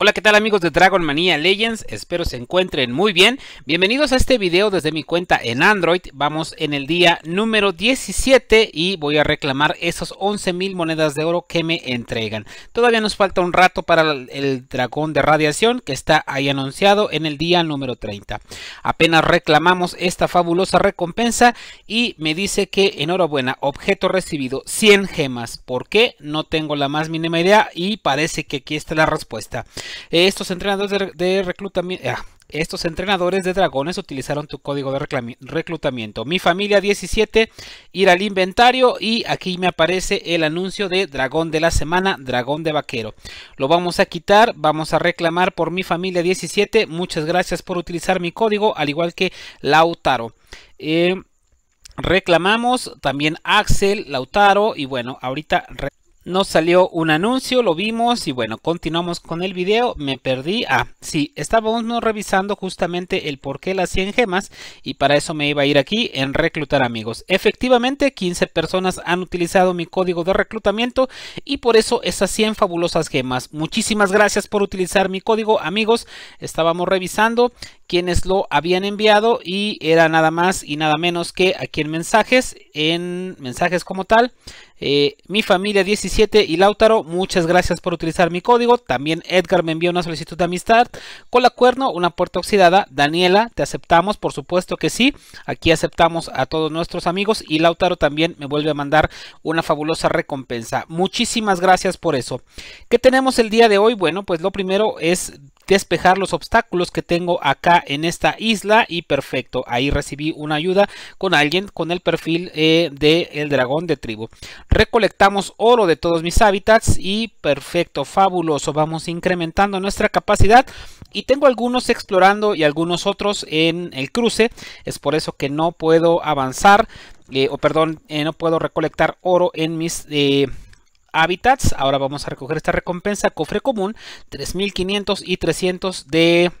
Hola, ¿qué tal amigos de Dragon Mania Legends? Espero se encuentren muy bien. Bienvenidos a este video desde mi cuenta en Android. Vamos en el día número 17 y voy a reclamar esos 11.000 monedas de oro que me entregan. Todavía nos falta un rato para el dragón de radiación que está ahí anunciado en el día número 30. Apenas reclamamos esta fabulosa recompensa y me dice que enhorabuena, objeto recibido 100 gemas. ¿Por qué? No tengo la más mínima idea y parece que aquí está la respuesta. Estos entrenadores de, ah, estos entrenadores de dragones utilizaron tu código de reclutamiento. Mi familia 17, ir al inventario y aquí me aparece el anuncio de dragón de la semana, dragón de vaquero. Lo vamos a quitar, vamos a reclamar por mi familia 17. Muchas gracias por utilizar mi código, al igual que Lautaro. Eh, reclamamos también Axel, Lautaro y bueno, ahorita nos salió un anuncio, lo vimos y bueno, continuamos con el video, me perdí. Ah, sí, estábamos revisando justamente el por qué las 100 gemas y para eso me iba a ir aquí en reclutar amigos. Efectivamente, 15 personas han utilizado mi código de reclutamiento y por eso esas 100 fabulosas gemas. Muchísimas gracias por utilizar mi código, amigos. Estábamos revisando quienes lo habían enviado y era nada más y nada menos que aquí en mensajes, en mensajes como tal, eh, mi familia 17 y Lautaro, muchas gracias por utilizar mi código, también Edgar me envió una solicitud de amistad, cuerno, una puerta oxidada, Daniela, te aceptamos, por supuesto que sí, aquí aceptamos a todos nuestros amigos y Lautaro también me vuelve a mandar una fabulosa recompensa, muchísimas gracias por eso. ¿Qué tenemos el día de hoy? Bueno, pues lo primero es despejar los obstáculos que tengo acá en esta isla y perfecto, ahí recibí una ayuda con alguien con el perfil eh, del dragón de tribu. Recolectamos oro de todos mis hábitats y perfecto, fabuloso, vamos incrementando nuestra capacidad y tengo algunos explorando y algunos otros en el cruce, es por eso que no puedo avanzar, eh, o perdón, eh, no puedo recolectar oro en mis hábitats. Ahora vamos a recoger esta recompensa, cofre común, 3500 y 300 de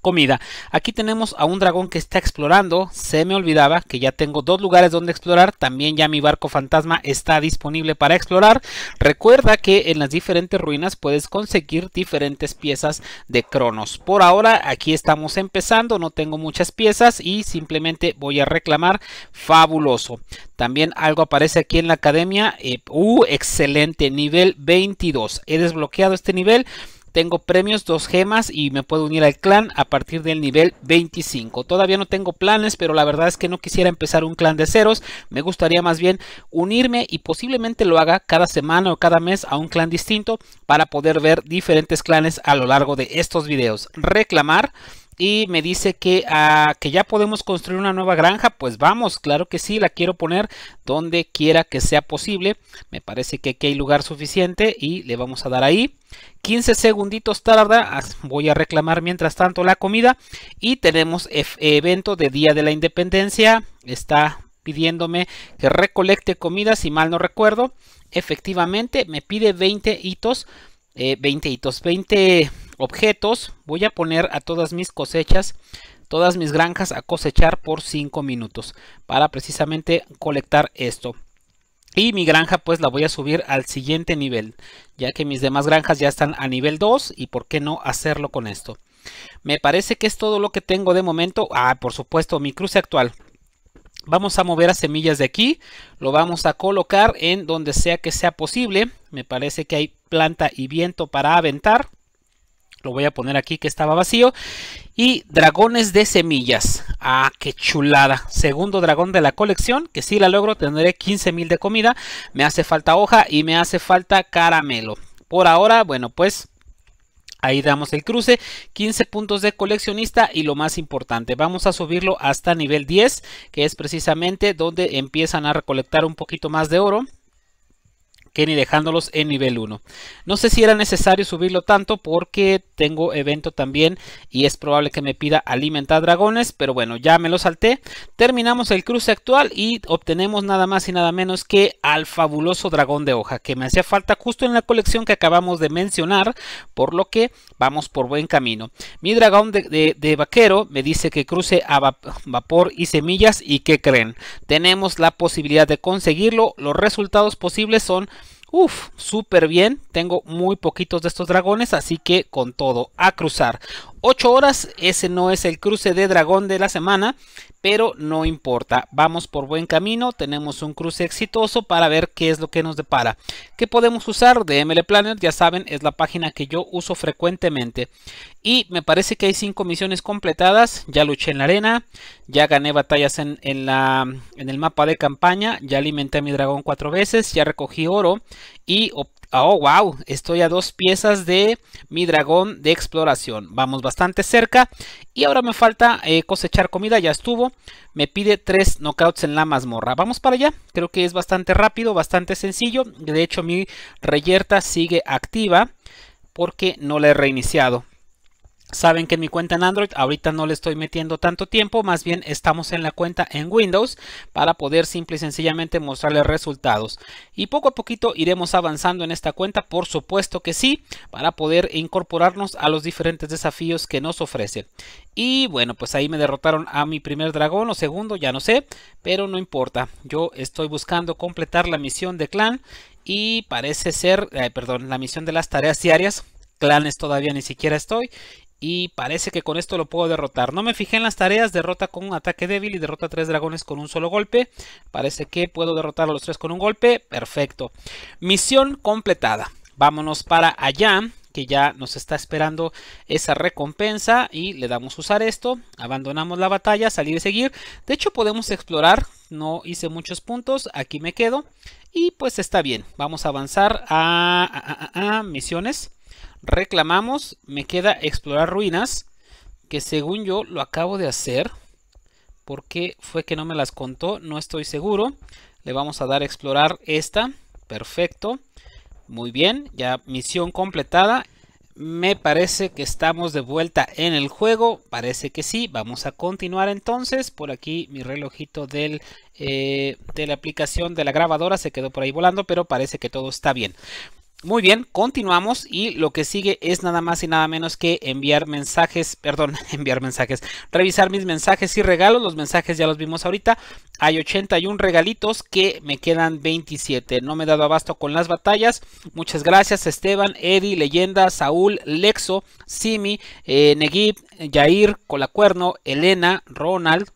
comida. Aquí tenemos a un dragón que está explorando. Se me olvidaba que ya tengo dos lugares donde explorar. También ya mi barco fantasma está disponible para explorar. Recuerda que en las diferentes ruinas puedes conseguir diferentes piezas de cronos. Por ahora aquí estamos empezando. No tengo muchas piezas y simplemente voy a reclamar. Fabuloso. También algo aparece aquí en la academia. Eh, ¡Uh! Excelente. Nivel 22. He desbloqueado este nivel. Tengo premios, dos gemas y me puedo unir al clan a partir del nivel 25. Todavía no tengo planes, pero la verdad es que no quisiera empezar un clan de ceros. Me gustaría más bien unirme y posiblemente lo haga cada semana o cada mes a un clan distinto para poder ver diferentes clanes a lo largo de estos videos. Reclamar y me dice que, ah, que ya podemos construir una nueva granja. Pues vamos, claro que sí, la quiero poner donde quiera que sea posible. Me parece que aquí hay lugar suficiente y le vamos a dar ahí. 15 segunditos tarda, voy a reclamar mientras tanto la comida y tenemos evento de Día de la Independencia. Está pidiéndome que recolecte comida, si mal no recuerdo. Efectivamente, me pide 20 hitos, 20 eh, hitos, 20 objetos, voy a poner a todas mis cosechas, todas mis granjas a cosechar por 5 minutos para precisamente colectar esto. Y mi granja pues la voy a subir al siguiente nivel, ya que mis demás granjas ya están a nivel 2 y por qué no hacerlo con esto. Me parece que es todo lo que tengo de momento. Ah, por supuesto, mi cruce actual. Vamos a mover a semillas de aquí, lo vamos a colocar en donde sea que sea posible. Me parece que hay planta y viento para aventar. Lo voy a poner aquí que estaba vacío. Y dragones de semillas. Ah, qué chulada. Segundo dragón de la colección. Que si la logro tendré 15.000 de comida. Me hace falta hoja y me hace falta caramelo. Por ahora, bueno, pues Ahí damos el cruce, 15 puntos de coleccionista y lo más importante, vamos a subirlo hasta nivel 10, que es precisamente donde empiezan a recolectar un poquito más de oro que ni dejándolos en nivel 1. No sé si era necesario subirlo tanto porque tengo evento también y es probable que me pida alimentar dragones, pero bueno, ya me lo salté. Terminamos el cruce actual y obtenemos nada más y nada menos que al fabuloso dragón de hoja, que me hacía falta justo en la colección que acabamos de mencionar, por lo que vamos por buen camino. Mi dragón de, vaquero me dice que cruce a vapor y semillas y que creen. Tenemos la posibilidad de conseguirlo. Los resultados posibles son... Uf, súper bien. Tengo muy poquitos de estos dragones, así que con todo, a cruzar. 8 horas. Ese no es el cruce de dragón de la semana, pero no importa. Vamos por buen camino, tenemos un cruce exitoso para ver qué es lo que nos depara. ¿Qué podemos usar? de ML Planet, ya saben, es la página que yo uso frecuentemente. Y me parece que hay 5 misiones completadas. Ya luché en la arena, ya gané batallas en, el mapa de campaña, ya alimenté a mi dragón 4 veces, ya recogí oro y obtuve Oh, wow, estoy a dos piezas de mi dragón de exploración. Vamos bastante cerca. Y ahora me falta eh, cosechar comida, ya estuvo. Me pide tres knockouts en la mazmorra. Vamos para allá, creo que es bastante rápido, bastante sencillo. De hecho, mi reyerta sigue activa porque no la he reiniciado. Saben que en mi cuenta en Android ahorita no le estoy metiendo tanto tiempo, más bien estamos en la cuenta en Windows para poder simple y sencillamente mostrarles resultados. Y poco a poquito iremos avanzando en esta cuenta, por supuesto que sí, para poder incorporarnos a los diferentes desafíos que nos ofrece. Y bueno, pues ahí me derrotaron a mi primer dragón o segundo, ya no sé, pero no importa. Yo estoy buscando completar la misión de clan y parece ser, perdón, la misión de las tareas diarias clanes todavía ni siquiera estoy y parece que con esto lo puedo derrotar. No me fijé en las tareas. Derrota con un ataque débil y derrota tres dragones con un solo golpe. Parece que puedo derrotar a los tres con un golpe. Perfecto. Misión completada. Vámonos para allá que ya nos está esperando esa recompensa y le damos usar esto, abandonamos la batalla, salir y seguir. De hecho podemos explorar, no hice muchos puntos, aquí me quedo y pues está bien. Vamos a avanzar a, a misiones reclamamos, me queda explorar ruinas, que según yo lo acabo de hacer, porque fue que no me las contó, no estoy seguro. Le vamos a dar a explorar esta, perfecto, muy bien, ya misión completada. Me parece que estamos de vuelta en el juego, parece que sí, vamos a continuar entonces, por aquí mi relojito del, eh, de la aplicación de la grabadora se quedó por ahí volando, pero parece que todo está bien. Muy bien, continuamos y lo que sigue es nada más y nada menos que enviar mensajes, perdón, enviar mensajes, revisar mis mensajes y regalos, los mensajes ya los vimos ahorita, hay 81 regalitos que me quedan 27, no me he dado abasto con las batallas, muchas gracias Esteban, Eddie, Leyenda, Saúl, Lexo, Simi, eh, negib Jair, Colacuerno, Elena, Ronald,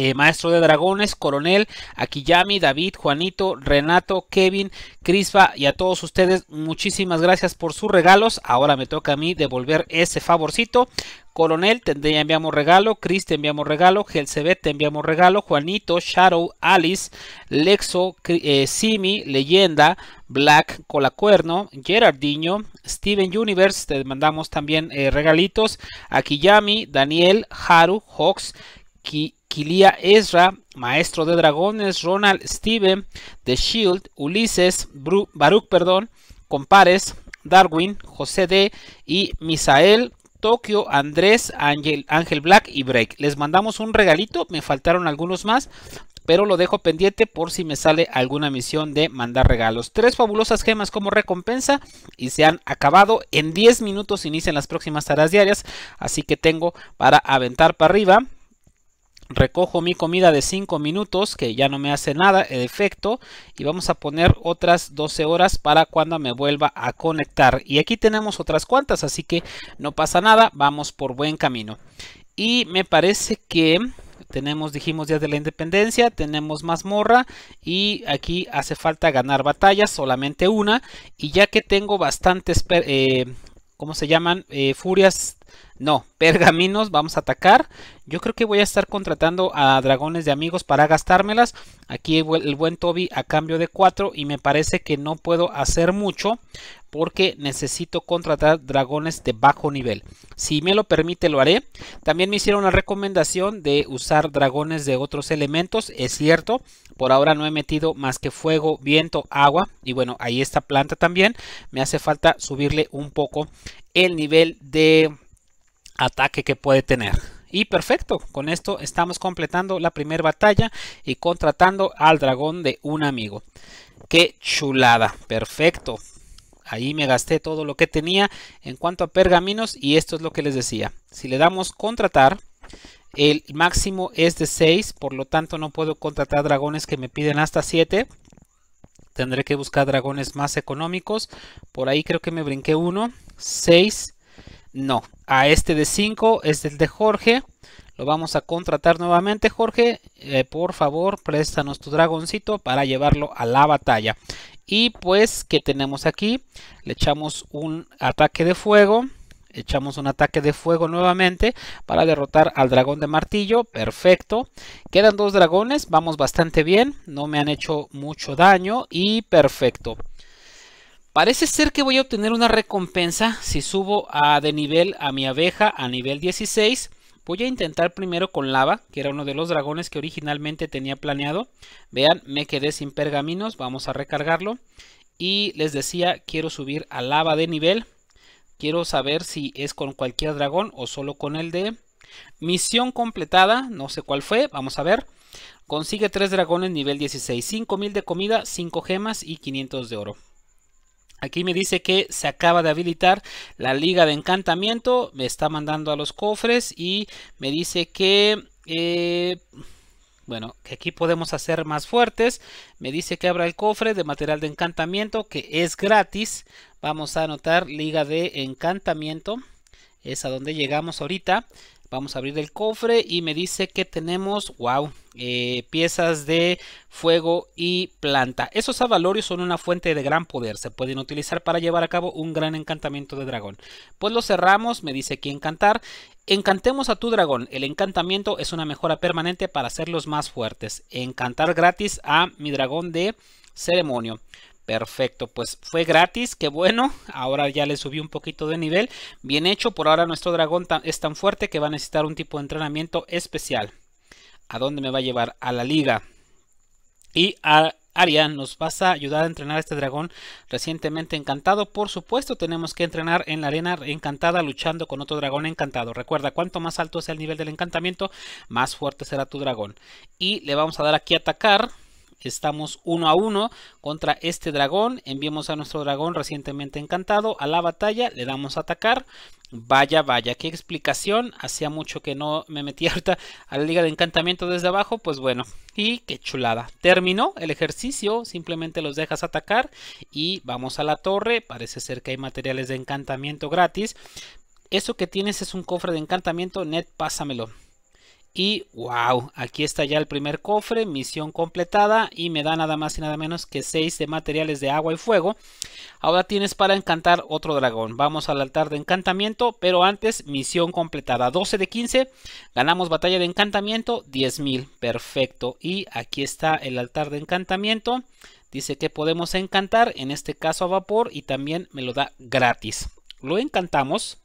eh, Maestro de Dragones, Coronel, Akiyami, David, Juanito, Renato, Kevin, Crispa y a todos ustedes muchísimas gracias por sus regalos. Ahora me toca a mí devolver ese favorcito. Coronel, te enviamos regalo. Chris, te enviamos regalo. Gelsebet, te enviamos regalo. Juanito, Shadow, Alice, Lexo, eh, Simi, Leyenda, Black, Colacuerno, Gerardinho, Steven Universe, te mandamos también eh, regalitos. Akiyami, Daniel, Haru, Hawks, Ki Kilia Ezra, Maestro de Dragones, Ronald Steven, The Shield, Ulises, Bru Baruch, perdón, Compares, Darwin, José D y Misael, Tokio, Andrés, Ángel, Ángel Black y Break. Les mandamos un regalito, me faltaron algunos más, pero lo dejo pendiente por si me sale alguna misión de mandar regalos. Tres fabulosas gemas como recompensa y se han acabado. En 10 minutos inician las próximas tareas diarias, así que tengo para aventar para arriba recojo mi comida de 5 minutos que ya no me hace nada el efecto y vamos a poner otras 12 horas para cuando me vuelva a conectar y aquí tenemos otras cuantas así que no pasa nada vamos por buen camino y me parece que tenemos dijimos días de la independencia tenemos mazmorra y aquí hace falta ganar batallas solamente una y ya que tengo bastantes eh, ¿cómo se llaman? Eh, furias no, pergaminos vamos a atacar. Yo creo que voy a estar contratando a dragones de amigos para gastármelas. Aquí el buen Toby a cambio de 4 y me parece que no puedo hacer mucho porque necesito contratar dragones de bajo nivel. Si me lo permite lo haré. También me hicieron la recomendación de usar dragones de otros elementos, es cierto. Por ahora no he metido más que fuego, viento, agua y bueno, ahí esta planta también. Me hace falta subirle un poco el nivel de ataque que puede tener. Y perfecto, con esto estamos completando la primera batalla y contratando al dragón de un amigo. ¡Qué chulada! Perfecto. Ahí me gasté todo lo que tenía en cuanto a pergaminos y esto es lo que les decía. Si le damos contratar, el máximo es de 6, por lo tanto no puedo contratar dragones que me piden hasta 7. Tendré que buscar dragones más económicos. Por ahí creo que me brinqué uno. 6 no, a este de 5 es el de Jorge. Lo vamos a contratar nuevamente, Jorge. Eh, por favor, préstanos tu dragoncito para llevarlo a la batalla. Y pues, ¿qué tenemos aquí? Le echamos un ataque de fuego. Echamos un ataque de fuego nuevamente para derrotar al dragón de martillo. Perfecto. Quedan dos dragones. Vamos bastante bien. No me han hecho mucho daño. Y perfecto. Parece ser que voy a obtener una recompensa si subo a, de nivel a mi abeja a nivel 16. Voy a intentar primero con lava, que era uno de los dragones que originalmente tenía planeado. Vean, me quedé sin pergaminos, vamos a recargarlo. Y les decía, quiero subir a lava de nivel. Quiero saber si es con cualquier dragón o solo con el de... Misión completada, no sé cuál fue, vamos a ver. Consigue 3 dragones nivel 16, 5000 de comida, 5 gemas y 500 de oro. Aquí me dice que se acaba de habilitar la liga de encantamiento. Me está mandando a los cofres y me dice que... Eh, bueno, que aquí podemos hacer más fuertes. Me dice que abra el cofre de material de encantamiento que es gratis. Vamos a anotar liga de encantamiento. Es a donde llegamos ahorita. Vamos a abrir el cofre y me dice que tenemos, wow, eh, piezas de fuego y planta. Esos avalorios son una fuente de gran poder. Se pueden utilizar para llevar a cabo un gran encantamiento de dragón. Pues lo cerramos, me dice que encantar. Encantemos a tu dragón. El encantamiento es una mejora permanente para hacerlos más fuertes. Encantar gratis a mi dragón de ceremonio. Perfecto, pues fue gratis, qué bueno. Ahora ya le subí un poquito de nivel. Bien hecho, por ahora nuestro dragón es tan fuerte que va a necesitar un tipo de entrenamiento especial. ¿A dónde me va a llevar? A la liga. Y a Arian nos vas a ayudar a entrenar a este dragón recientemente encantado. Por supuesto, tenemos que entrenar en la arena encantada luchando con otro dragón encantado. Recuerda, cuanto más alto sea el nivel del encantamiento, más fuerte será tu dragón. Y le vamos a dar aquí a atacar estamos uno a uno contra este dragón. Enviamos a nuestro dragón recientemente encantado a la batalla. Le damos a atacar. Vaya, vaya, qué explicación. Hacía mucho que no me metía ahorita a la liga de encantamiento desde abajo. Pues bueno, y qué chulada. Terminó el ejercicio. Simplemente los dejas atacar. Y vamos a la torre. Parece ser que hay materiales de encantamiento gratis. Eso que tienes es un cofre de encantamiento. Net, pásamelo. Y wow, aquí está ya el primer cofre, misión completada y me da nada más y nada menos que 6 de materiales de agua y fuego. Ahora tienes para encantar otro dragón. Vamos al altar de encantamiento, pero antes misión completada. 12 de 15, ganamos batalla de encantamiento, 10.000, perfecto. Y aquí está el altar de encantamiento. Dice que podemos encantar, en este caso a vapor y también me lo da gratis. Lo encantamos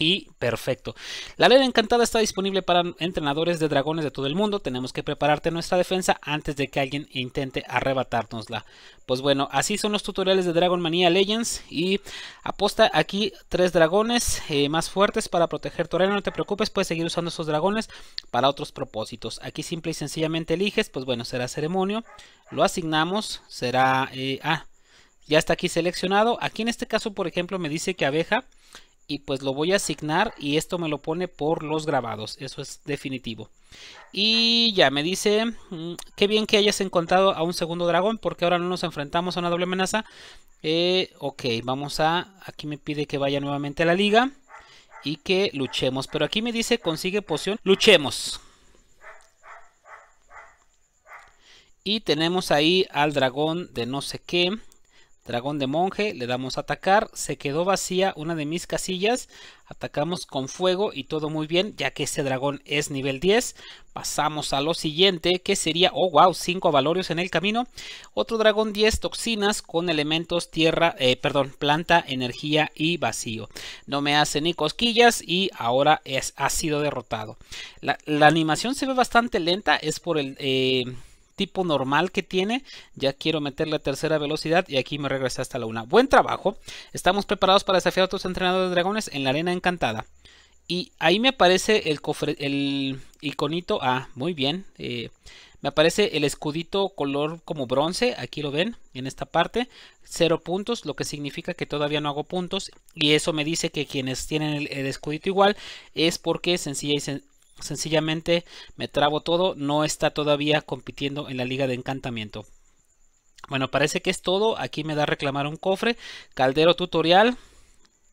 y perfecto. La ley Encantada está disponible para entrenadores de dragones de todo el mundo. Tenemos que prepararte nuestra defensa antes de que alguien intente arrebatárnosla. Pues bueno, así son los tutoriales de Dragon Manía Legends. Y aposta aquí tres dragones eh, más fuertes para proteger tu arena. No te preocupes, puedes seguir usando esos dragones para otros propósitos. Aquí simple y sencillamente eliges. Pues bueno, será ceremonio. Lo asignamos. Será... Eh, ah, ya está aquí seleccionado. Aquí en este caso, por ejemplo, me dice que abeja y pues lo voy a asignar y esto me lo pone por los grabados, eso es definitivo. Y ya me dice, mm, qué bien que hayas encontrado a un segundo dragón porque ahora no nos enfrentamos a una doble amenaza. Eh, ok, vamos a, aquí me pide que vaya nuevamente a la liga y que luchemos, pero aquí me dice consigue poción, luchemos. Y tenemos ahí al dragón de no sé qué. Dragón de monje, le damos a atacar. Se quedó vacía una de mis casillas. Atacamos con fuego y todo muy bien, ya que ese dragón es nivel 10. Pasamos a lo siguiente, que sería, oh wow, 5 valorios en el camino. Otro dragón 10 toxinas con elementos tierra, eh, perdón, planta, energía y vacío. No me hace ni cosquillas y ahora es, ha sido derrotado. La, animación se ve bastante lenta, es por el... Eh, tipo normal que tiene. Ya quiero meter la tercera velocidad y aquí me regresé hasta la una. Buen trabajo. Estamos preparados para desafiar a otros entrenadores de dragones en la arena encantada. Y ahí me aparece el, cofre, el iconito. Ah, muy bien. Eh, me aparece el escudito color como bronce, aquí lo ven, en esta parte, cero puntos, lo que significa que todavía no hago puntos, y eso me dice que quienes tienen el, escudito igual es porque sencilla y Sencillamente me trabo todo, no está todavía compitiendo en la liga de encantamiento. Bueno, parece que es todo. Aquí me da reclamar un cofre. Caldero tutorial.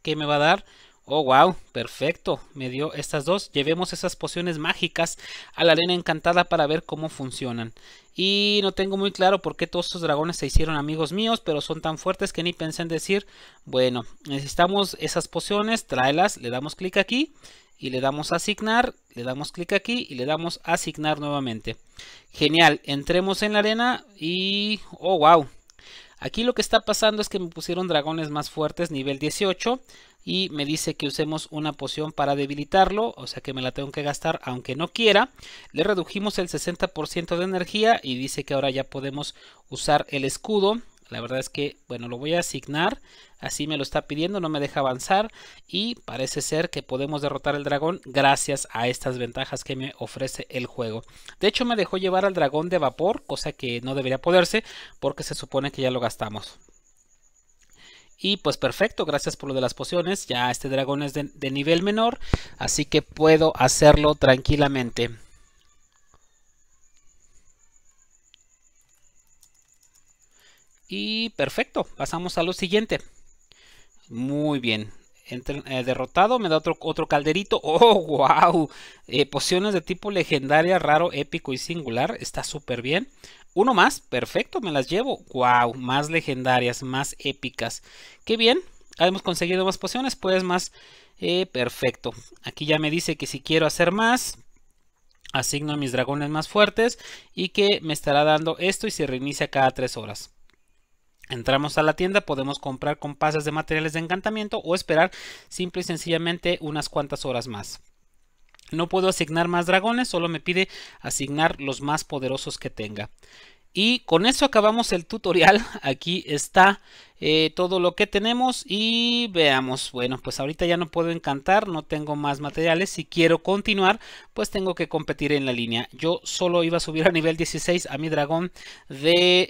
¿Qué me va a dar? Oh, wow, perfecto. Me dio estas dos. Llevemos esas pociones mágicas a la arena encantada para ver cómo funcionan. Y no tengo muy claro por qué todos estos dragones se hicieron amigos míos, pero son tan fuertes que ni pensé en decir, bueno, necesitamos esas pociones, tráelas, le damos clic aquí y le damos asignar, le damos clic aquí y le damos asignar nuevamente. Genial, entremos en la arena y... ¡oh wow! Aquí lo que está pasando es que me pusieron dragones más fuertes, nivel 18 y me dice que usemos una poción para debilitarlo, o sea que me la tengo que gastar aunque no quiera. Le redujimos el 60% de energía y dice que ahora ya podemos usar el escudo. La verdad es que, bueno, lo voy a asignar, así me lo está pidiendo, no me deja avanzar y parece ser que podemos derrotar al dragón gracias a estas ventajas que me ofrece el juego. De hecho me dejó llevar al dragón de vapor, cosa que no debería poderse porque se supone que ya lo gastamos. Y pues perfecto, gracias por lo de las pociones. Ya este dragón es de, nivel menor, así que puedo hacerlo tranquilamente. Y perfecto, pasamos a lo siguiente. Muy bien. Eh, derrotado, me da otro, otro calderito. ¡Oh, wow! Eh, pociones de tipo legendaria, raro, épico y singular. Está súper bien. Uno más, perfecto, me las llevo. ¡Wow! Más legendarias, más épicas. ¡Qué bien! Hemos conseguido más pociones, pues más... Eh, perfecto. Aquí ya me dice que si quiero hacer más, asigno a mis dragones más fuertes y que me estará dando esto y se reinicia cada tres horas. Entramos a la tienda, podemos comprar compases de materiales de encantamiento o esperar simple y sencillamente unas cuantas horas más. No puedo asignar más dragones, solo me pide asignar los más poderosos que tenga. Y con eso acabamos el tutorial. Aquí está eh, todo lo que tenemos y veamos. Bueno, pues ahorita ya no puedo encantar, no tengo más materiales. Si quiero continuar, pues tengo que competir en la línea. Yo solo iba a subir a nivel 16 a mi dragón de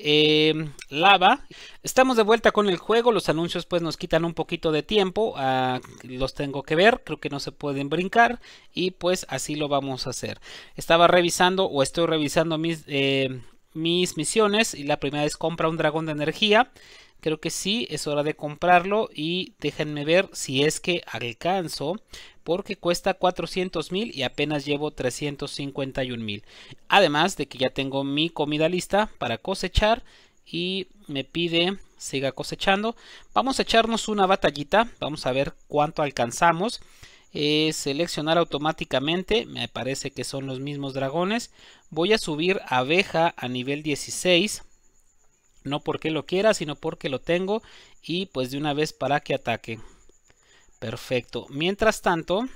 em, lava. Estamos de vuelta con el juego. Los anuncios pues nos quitan un poquito de tiempo. Ah, los tengo que ver, creo que no se pueden brincar y pues así lo vamos a hacer. Estaba revisando o estoy revisando mis... Em, mis misiones y la primera es compra un dragón de energía. Creo que sí, es hora de comprarlo y déjenme ver si es que alcanzo porque cuesta 400 mil y apenas llevo 351 mil. Además de que ya tengo mi comida lista para cosechar y me pide siga cosechando. Vamos a echarnos una batallita, vamos a ver cuánto alcanzamos. Eh, seleccionar automáticamente, me parece que son los mismos dragones. Voy a subir abeja a nivel 16, no porque lo quiera, sino porque lo tengo y pues de una vez para que ataque. Perfecto, mientras tanto,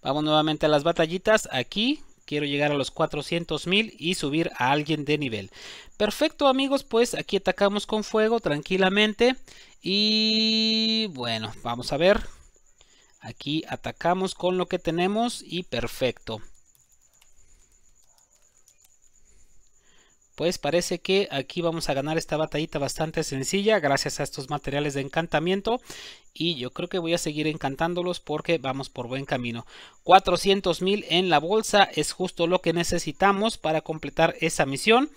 vamos nuevamente a las batallitas, aquí quiero llegar a los 400.000 y subir a alguien de nivel. Perfecto amigos, pues aquí atacamos con fuego tranquilamente y bueno, vamos a ver Aquí atacamos con lo que tenemos y perfecto. pues parece que aquí vamos a ganar esta batallita bastante sencilla gracias a estos materiales de encantamiento y yo creo que voy a seguir encantándolos porque vamos por buen camino. 400 mil en la bolsa es justo lo que necesitamos para completar esa misión.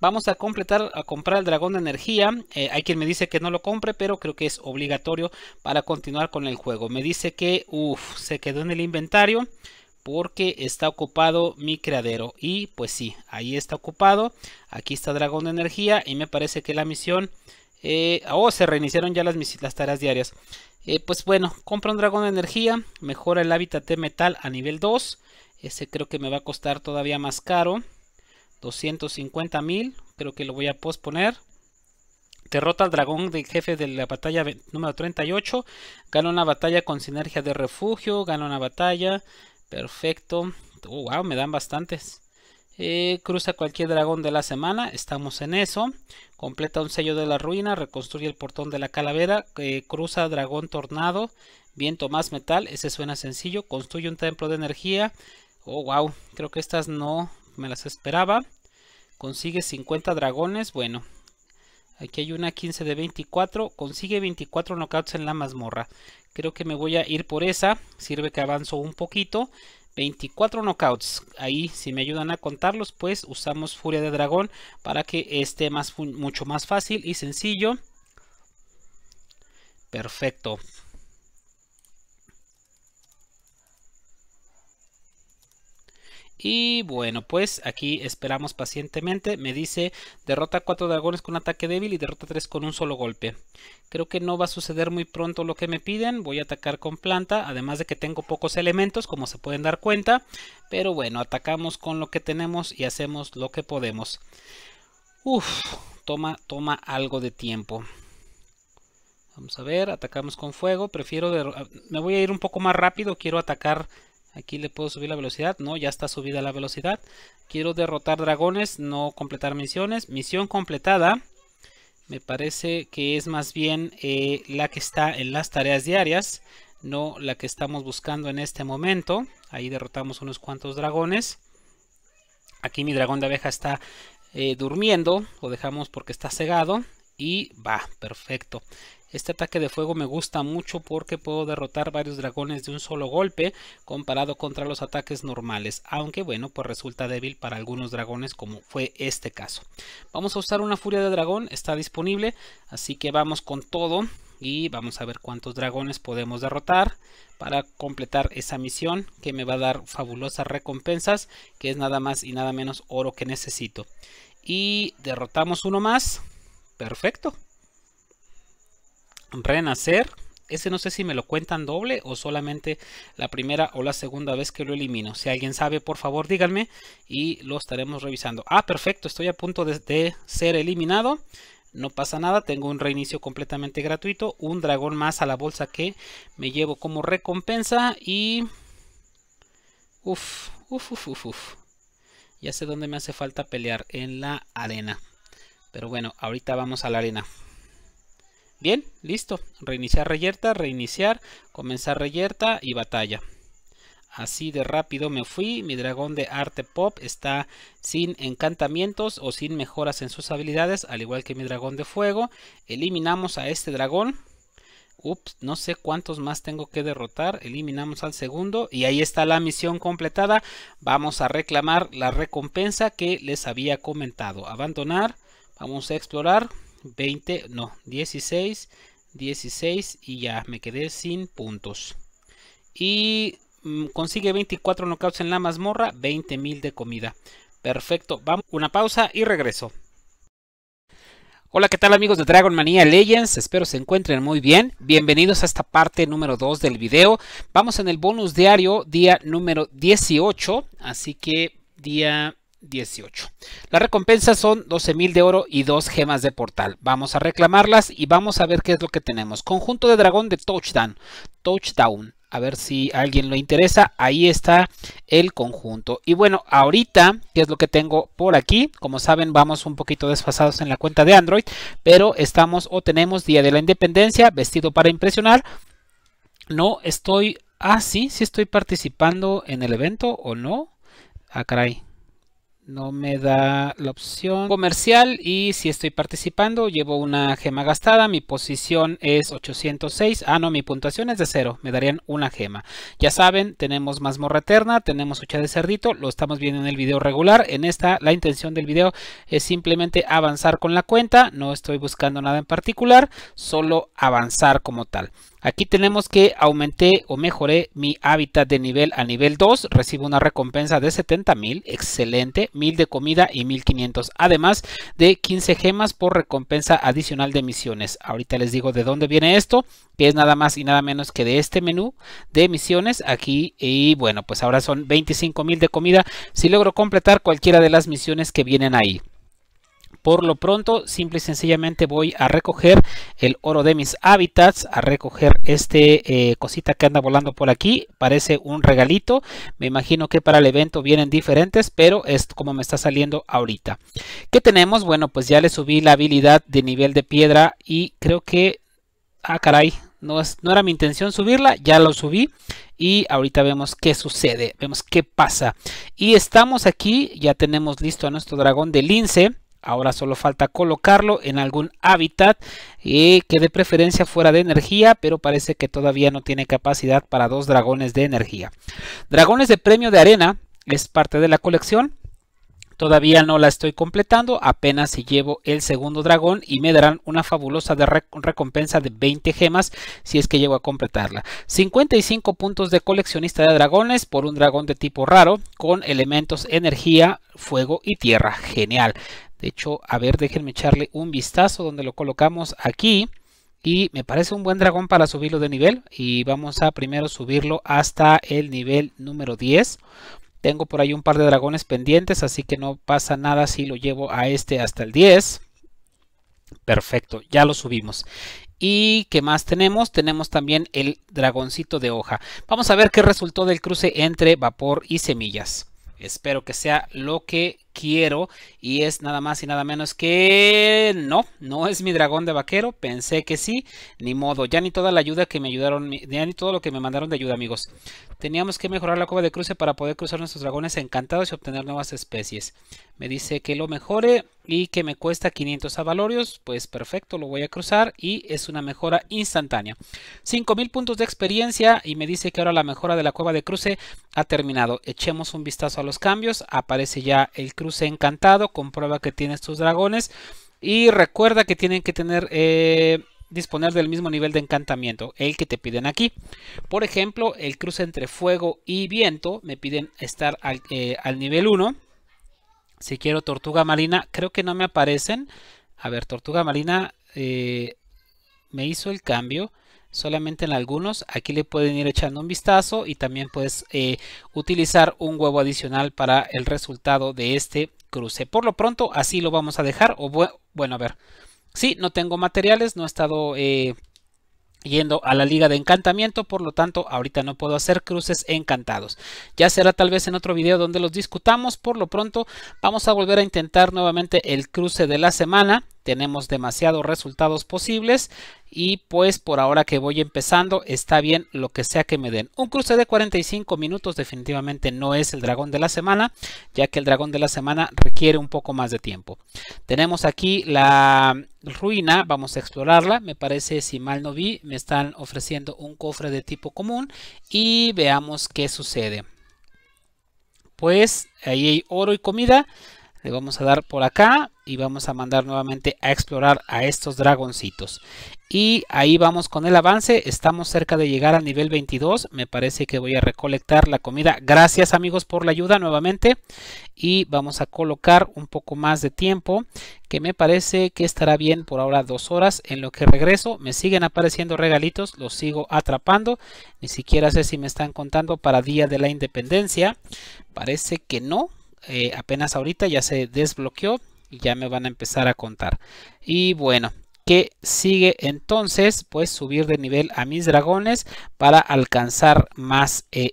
Vamos a completar, a comprar el dragón de energía. Eh, hay quien me dice que no lo compre, pero creo que es obligatorio para continuar con el juego. Me dice que, se quedó en el inventario porque está ocupado mi creadero. y pues sí, ahí está ocupado, aquí está dragón de energía y me parece que la misión, eh, oh se reiniciaron ya las, tareas diarias, eh, pues bueno, compra un dragón de energía, mejora el hábitat de metal a nivel 2, ese creo que me va a costar todavía más caro, 250 mil, creo que lo voy a posponer. Derrota al dragón del jefe de la batalla número 38. Gana una batalla con sinergia de refugio. Gana una batalla. Perfecto. Oh, wow, me dan bastantes. Eh, cruza cualquier dragón de la semana. Estamos en eso. Completa un sello de la ruina. Reconstruye el portón de la calavera. Eh, cruza dragón tornado. Viento más metal. Ese suena sencillo. Construye un templo de energía. Oh, wow. Creo que estas no me las esperaba. Consigue 50 dragones. Bueno. Aquí hay una 15 de 24. Consigue 24 knockouts en la mazmorra. Creo que me voy a ir por esa. Sirve que avanzo un poquito. 24 knockouts. Ahí si me ayudan a contarlos, pues usamos Furia de Dragón para que esté más, mucho más fácil y sencillo. Perfecto. Y bueno, pues aquí esperamos pacientemente. Me dice derrota cuatro dragones con ataque débil y derrota 3 con un solo golpe. Creo que no va a suceder muy pronto lo que me piden. Voy a atacar con planta, además de que tengo pocos elementos, como se pueden dar cuenta. Pero bueno, atacamos con lo que tenemos y hacemos lo que podemos. Uf, toma, toma algo de tiempo. Vamos a ver, atacamos con fuego. Prefiero... Me voy a ir un poco más rápido, quiero atacar Aquí le puedo subir la velocidad. No, ya está subida la velocidad. Quiero derrotar dragones, no completar misiones. Misión completada. Me parece que es más bien eh, la que está en las tareas diarias. No la que estamos buscando en este momento. Ahí derrotamos unos cuantos dragones. Aquí mi dragón de abeja está eh, durmiendo. Lo dejamos porque está cegado. Y va, perfecto. Este ataque de fuego me gusta mucho porque puedo derrotar varios dragones de un solo golpe comparado contra los ataques normales, aunque bueno, pues resulta débil para algunos dragones como fue este caso. Vamos a usar una furia de dragón, está disponible, así que vamos con todo y vamos a ver cuántos dragones podemos derrotar para completar esa misión que me va a dar fabulosas recompensas que es nada más y nada menos oro que necesito y derrotamos uno más perfecto renacer. Ese no sé si me lo cuentan doble o solamente la primera o la segunda vez que lo elimino. Si alguien sabe, por favor díganme y lo estaremos revisando. Ah, perfecto, estoy a punto de, ser eliminado. No pasa nada, tengo un reinicio completamente gratuito, un dragón más a la bolsa que me llevo como recompensa y... Uf, uff, uff, uff Ya sé dónde me hace falta pelear, en la arena. Pero bueno, ahorita vamos a la arena. Bien, listo. Reiniciar reyerta, reiniciar, comenzar reyerta y batalla. Así de rápido me fui. Mi dragón de arte pop está sin encantamientos o sin mejoras en sus habilidades, al igual que mi dragón de fuego. Eliminamos a este dragón. Ups, no sé cuántos más tengo que derrotar. Eliminamos al segundo y ahí está la misión completada. Vamos a reclamar la recompensa que les había comentado. Abandonar. Vamos a explorar. 20, no, 16, 16 y ya me quedé sin puntos. Y mm, consigue 24 knockouts en la mazmorra, 20.000 de comida. Perfecto, vamos, una pausa y regreso. Hola, ¿qué tal amigos de Dragon Mania Legends? Espero se encuentren muy bien. Bienvenidos a esta parte número 2 del video. Vamos en el bonus diario, día número 18. Así que día 18. Las recompensas son 12.000 de oro y 2 gemas de portal. Vamos a reclamarlas y vamos a ver qué es lo que tenemos. Conjunto de dragón de touchdown. Touchdown. A ver si a alguien lo interesa. Ahí está el conjunto. Y bueno, ahorita, ¿qué es lo que tengo por aquí? Como saben, vamos un poquito desfasados en la cuenta de Android. Pero estamos o tenemos Día de la Independencia, vestido para impresionar. No estoy... Ah, sí, sí estoy participando en el evento o no. Ah, caray no me da la opción comercial y si estoy participando llevo una gema gastada, mi posición es 806, ah no, mi puntuación es de cero. me darían una gema. Ya saben, tenemos mazmorra eterna, tenemos hucha de cerdito, lo estamos viendo en el video regular, en esta la intención del video es simplemente avanzar con la cuenta, no estoy buscando nada en particular, solo avanzar como tal. Aquí tenemos que aumenté o mejoré mi hábitat de nivel a nivel 2. Recibo una recompensa de 70.000. Excelente. 1.000 de comida y 1.500. Además de 15 gemas por recompensa adicional de misiones. Ahorita les digo de dónde viene esto. Que es nada más y nada menos que de este menú de misiones aquí. Y bueno, pues ahora son 25.000 de comida. Si logro completar cualquiera de las misiones que vienen ahí. Por lo pronto, simple y sencillamente voy a recoger el oro de mis hábitats, a recoger este eh, cosita que anda volando por aquí. Parece un regalito. Me imagino que para el evento vienen diferentes, pero es como me está saliendo ahorita. ¿Qué tenemos? Bueno, pues ya le subí la habilidad de nivel de piedra y creo que... Ah, caray, no, no, era mi intención subirla, ya lo subí y ahorita vemos qué sucede, vemos qué pasa. Y estamos aquí, ya tenemos listo a nuestro dragón de lince. Ahora solo falta colocarlo en algún hábitat y eh, que de preferencia fuera de energía, pero parece que todavía no tiene capacidad para dos dragones de energía. Dragones de premio de arena es parte de la colección. Todavía no la estoy completando, apenas si llevo el segundo dragón y me darán una fabulosa recompensa de 20 gemas si es que llego a completarla. 55 puntos de coleccionista de dragones por un dragón de tipo raro con elementos energía, fuego y tierra. Genial. De hecho, a ver, déjenme echarle un vistazo donde lo colocamos aquí. Y me parece un buen dragón para subirlo de nivel. Y vamos a primero subirlo hasta el nivel número 10. Tengo por ahí un par de dragones pendientes, así que no pasa nada si lo llevo a este hasta el 10. Perfecto, ya lo subimos. ¿Y qué más tenemos? Tenemos también el dragoncito de hoja. Vamos a ver qué resultó del cruce entre vapor y semillas. Espero que sea lo que quiero. Y es nada más y nada menos que... No, no es mi dragón de vaquero. Pensé que sí. Ni modo. Ya ni toda la ayuda que me ayudaron... Ya ni todo lo que me mandaron de ayuda, amigos. Teníamos que mejorar la cueva de cruce para poder cruzar nuestros dragones encantados y obtener nuevas especies. Me dice que lo mejore y que me cuesta 500 avalorios, pues perfecto, lo voy a cruzar y es una mejora instantánea. 5000 puntos de experiencia y me dice que ahora la mejora de la cueva de cruce ha terminado. Echemos un vistazo a los cambios, aparece ya el cruce encantado, comprueba que tienes tus dragones y recuerda que tienen que tener... Eh, disponer del mismo nivel de encantamiento, el que te piden aquí. Por ejemplo, el cruce entre fuego y viento, me piden estar al, eh, al nivel 1, si quiero tortuga marina, creo que no me aparecen. A ver, tortuga marina eh, me hizo el cambio solamente en algunos. Aquí le pueden ir echando un vistazo y también puedes eh, utilizar un huevo adicional para el resultado de este cruce. Por lo pronto así lo vamos a dejar. O bueno, a ver. Sí, no tengo materiales, no he estado eh, yendo a la liga de encantamiento por lo tanto ahorita no puedo hacer cruces encantados ya será tal vez en otro video donde los discutamos por lo pronto vamos a volver a intentar nuevamente el cruce de la semana tenemos demasiados resultados posibles y pues por ahora que voy empezando está bien lo que sea que me den. Un cruce de 45 minutos definitivamente no es el dragón de la semana ya que el dragón de la semana requiere un poco más de tiempo. Tenemos aquí la ruina, vamos a explorarla, me parece si mal no vi me están ofreciendo un cofre de tipo común y veamos qué sucede. Pues ahí hay oro y comida. Le vamos a dar por acá y vamos a mandar nuevamente a explorar a estos dragoncitos. Y ahí vamos con el avance. Estamos cerca de llegar al nivel 22. Me parece que voy a recolectar la comida. Gracias amigos por la ayuda nuevamente. Y vamos a colocar un poco más de tiempo. Que me parece que estará bien por ahora dos horas. En lo que regreso me siguen apareciendo regalitos. Los sigo atrapando. Ni siquiera sé si me están contando para Día de la Independencia. Parece que no eh, apenas ahorita ya se desbloqueó y ya me van a empezar a contar. Y bueno, que sigue entonces pues subir de nivel a mis dragones para alcanzar más, eh,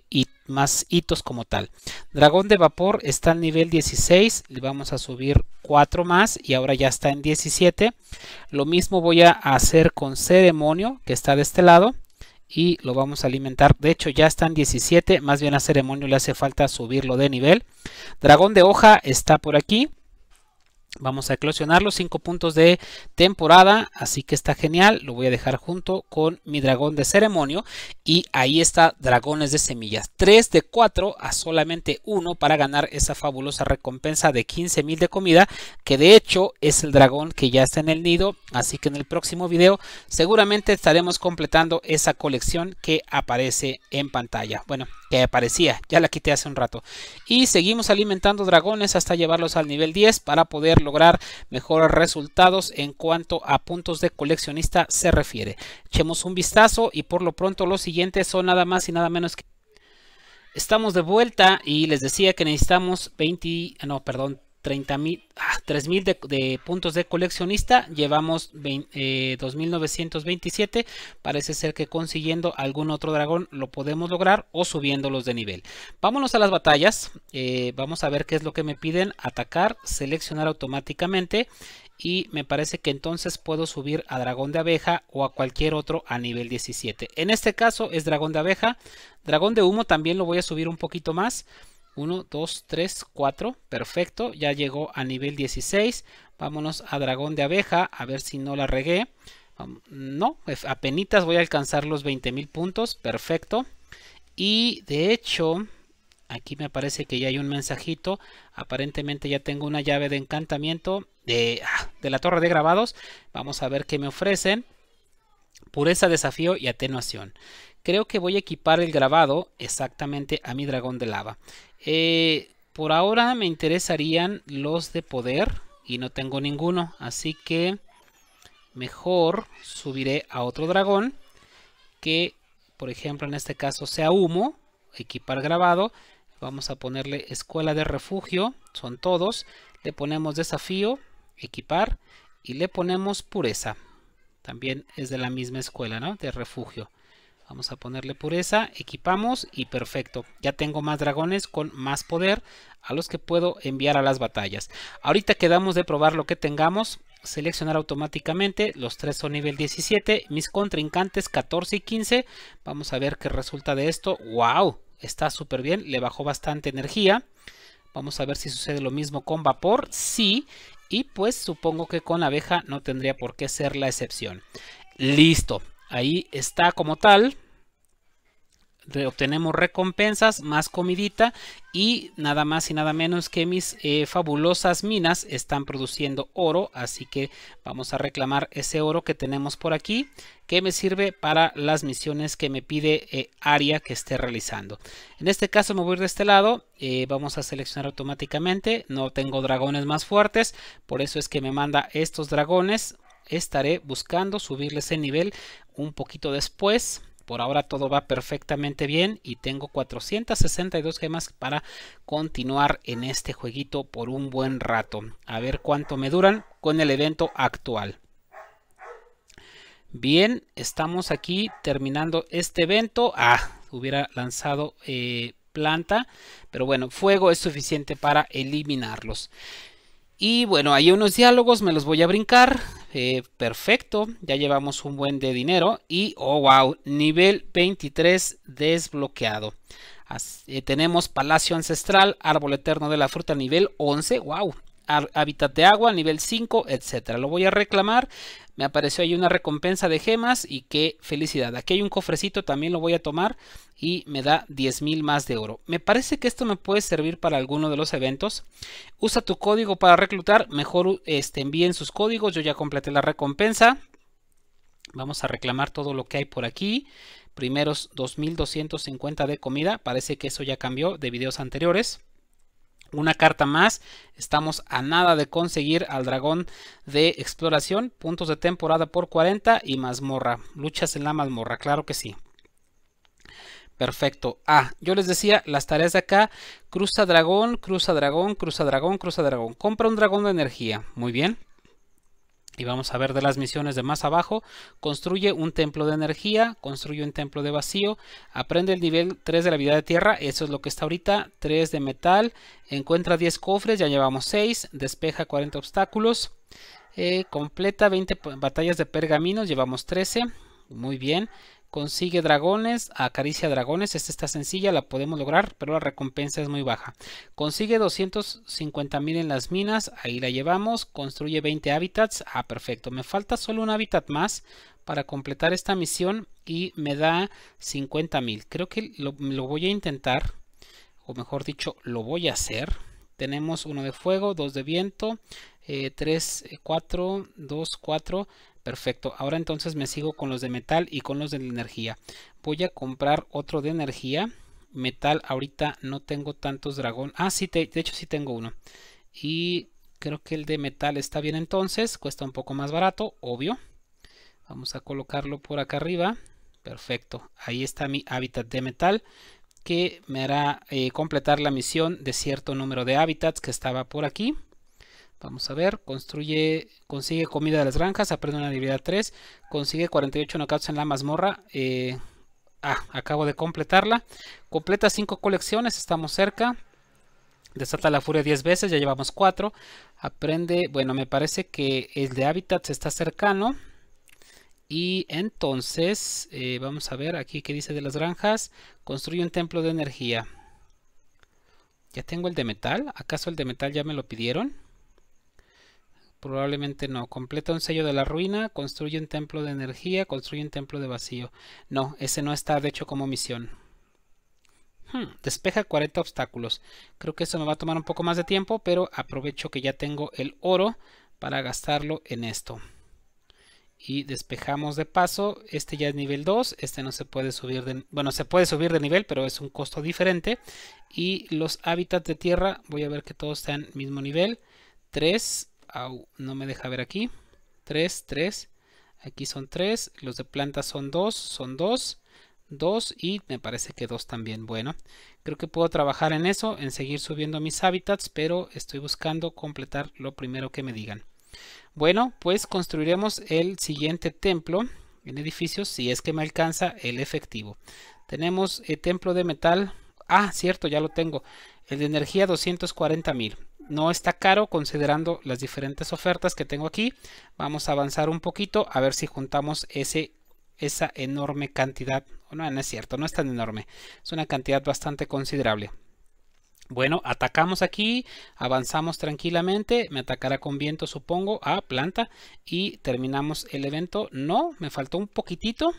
más hitos como tal dragón de vapor está en nivel 16 le vamos a subir 4 más y ahora ya está en 17 lo mismo voy a hacer con ceremonio que está de este lado y lo vamos a alimentar. De hecho, ya están 17, más bien a Ceremonio le hace falta subirlo de nivel. Dragón de Hoja está por aquí. Vamos a eclosionar los 5 puntos de temporada, así que está genial. Lo voy a dejar junto con mi dragón de ceremonio. Y ahí está dragones de semillas. 3 de 4 a solamente 1 para ganar esa fabulosa recompensa de 15.000 de comida. Que de hecho es el dragón que ya está en el nido. Así que en el próximo video seguramente estaremos completando esa colección que aparece en pantalla. Bueno, que aparecía, ya la quité hace un rato. Y seguimos alimentando dragones hasta llevarlos al nivel 10 para poder lograr mejores resultados en cuanto a puntos de coleccionista se refiere. Echemos un vistazo y por lo pronto los siguientes son nada más y nada menos que... Estamos de vuelta y les decía que necesitamos 20, no, perdón, 30.000, 3.000 ah, de, puntos de coleccionista, llevamos 2.927, eh, parece ser que consiguiendo algún otro dragón lo podemos lograr o subiéndolos de nivel. Vámonos a las batallas, eh, vamos a ver qué es lo que me piden, atacar, seleccionar automáticamente y me parece que entonces puedo subir a dragón de abeja o a cualquier otro a nivel 17. En este caso es dragón de abeja, dragón de humo también lo voy a subir un poquito más 1, 2, 3, 4. Perfecto, ya llegó a nivel 16. Vámonos a dragón de abeja, a ver si no la regué. No, apenitas voy a alcanzar los 20.000 puntos. Perfecto. Y de hecho, aquí me parece que ya hay un mensajito. Aparentemente ya tengo una llave de encantamiento de, ah, de la torre de grabados. Vamos a ver qué me ofrecen. Pureza, desafío y atenuación. Creo que voy a equipar el grabado exactamente a mi dragón de lava. Eh, por ahora me interesarían los de poder y no tengo ninguno. Así que mejor subiré a otro dragón que, por ejemplo, en este caso sea humo. Equipar grabado. Vamos a ponerle escuela de refugio. Son todos. Le ponemos desafío. Equipar. Y le ponemos pureza. También es de la misma escuela, ¿no? De refugio. Vamos a ponerle pureza, equipamos y perfecto. Ya tengo más dragones con más poder a los que puedo enviar a las batallas. Ahorita quedamos de probar lo que tengamos. Seleccionar automáticamente, los tres son nivel 17, mis contrincantes 14 y 15. Vamos a ver qué resulta de esto. ¡Wow! Está súper bien, le bajó bastante energía. Vamos a ver si sucede lo mismo con vapor. Sí, y pues supongo que con abeja no tendría por qué ser la excepción. Listo, Ahí está como tal. Obtenemos recompensas, más comidita y nada más y nada menos que mis eh, fabulosas minas están produciendo oro. Así que vamos a reclamar ese oro que tenemos por aquí que me sirve para las misiones que me pide eh, Aria que esté realizando. En este caso me voy de este lado, eh, vamos a seleccionar automáticamente, no tengo dragones más fuertes, por eso es que me manda estos dragones estaré buscando subirles ese nivel un poquito después. Por ahora todo va perfectamente bien y tengo 462 gemas para continuar en este jueguito por un buen rato. A ver cuánto me duran con el evento actual. Bien, estamos aquí terminando este evento. Ah, hubiera lanzado eh, planta, pero bueno, fuego es suficiente para eliminarlos. Y bueno, hay unos diálogos, me los voy a brincar. Eh, perfecto, ya llevamos un buen de dinero y oh wow, nivel 23 desbloqueado. Eh, tenemos Palacio Ancestral, Árbol Eterno de la Fruta nivel 11, wow, hábitat de agua, nivel 5, etcétera. Lo voy a reclamar. Me apareció ahí una recompensa de gemas y qué felicidad. Aquí hay un cofrecito, también lo voy a tomar y me da 10.000 más de oro. Me parece que esto me puede servir para alguno de los eventos. Usa tu código para reclutar, mejor este, envíen sus códigos. Yo ya completé la recompensa. Vamos a reclamar todo lo que hay por aquí. Primeros 2.250 de comida, parece que eso ya cambió de videos anteriores una carta más. Estamos a nada de conseguir al dragón de exploración. Puntos de temporada por 40 y mazmorra. Luchas en la mazmorra, claro que sí. Perfecto. Ah, yo les decía, las tareas de acá, cruza dragón, cruza dragón, cruza dragón, cruza dragón. Compra un dragón de energía. Muy bien y vamos a ver de las misiones de más abajo, construye un templo de energía, construye un templo de vacío, aprende el nivel 3 de la vida de tierra, eso es lo que está ahorita, 3 de metal, encuentra 10 cofres, ya llevamos 6, despeja 40 obstáculos, eh, completa 20 batallas de pergaminos, llevamos 13, muy bien, Consigue dragones, acaricia dragones. Esta está sencilla, la podemos lograr, pero la recompensa es muy baja. Consigue 250 mil en las minas, ahí la llevamos. Construye 20 hábitats. Ah, perfecto. Me falta solo un hábitat más para completar esta misión y me da 50 mil. Creo que lo, voy a intentar, o mejor dicho, lo voy a hacer. Tenemos uno de fuego, dos de viento, 3, 4, 2, 4. Perfecto, ahora entonces me sigo con los de metal y con los de energía. Voy a comprar otro de energía. Metal, ahorita no tengo tantos dragón. Ah, sí, de hecho sí tengo uno. Y creo que el de metal está bien entonces. Cuesta un poco más barato, obvio. Vamos a colocarlo por acá arriba. Perfecto, ahí está mi hábitat de metal que me hará eh, completar la misión de cierto número de hábitats que estaba por aquí. Vamos a ver, construye, consigue comida de las granjas, aprende una habilidad 3, consigue 48 knockouts en la mazmorra. Eh, ah, acabo de completarla. Completa 5 colecciones, estamos cerca. Desata la furia 10 veces, ya llevamos 4. Aprende, bueno, me parece que el de se está cercano. Y entonces, eh, vamos a ver aquí qué dice de las granjas. Construye un templo de energía. Ya tengo el de metal. ¿Acaso el de metal ya me lo pidieron? Probablemente no. Completa un sello de la ruina, construye un templo de energía, construye un templo de vacío. No, ese no está de hecho como misión. Hmm, despeja 40 obstáculos. Creo que eso me va a tomar un poco más de tiempo, pero aprovecho que ya tengo el oro para gastarlo en esto. Y despejamos de paso. Este ya es nivel 2. Este no se puede subir de... Bueno, se puede subir de nivel, pero es un costo diferente. Y los hábitats de tierra, voy a ver que todos están mismo nivel. 3 no me deja ver aquí. 3, 3. Aquí son 3. Los de planta son 2, son 2. 2 y me parece que 2 también. Bueno, creo que puedo trabajar en eso, en seguir subiendo mis hábitats, pero estoy buscando completar lo primero que me digan. Bueno, pues construiremos el siguiente templo en edificios si es que me alcanza el efectivo. Tenemos el eh, templo de metal. Ah, cierto, ya lo tengo. El de energía 240.000. mil no está caro considerando las diferentes ofertas que tengo aquí. Vamos a avanzar un poquito a ver si juntamos ese, esa enorme cantidad. Oh, no, no es cierto, no es tan enorme. Es una cantidad bastante considerable. Bueno, atacamos aquí, avanzamos tranquilamente, me atacará con viento supongo a planta y terminamos el evento. No, me faltó un poquitito,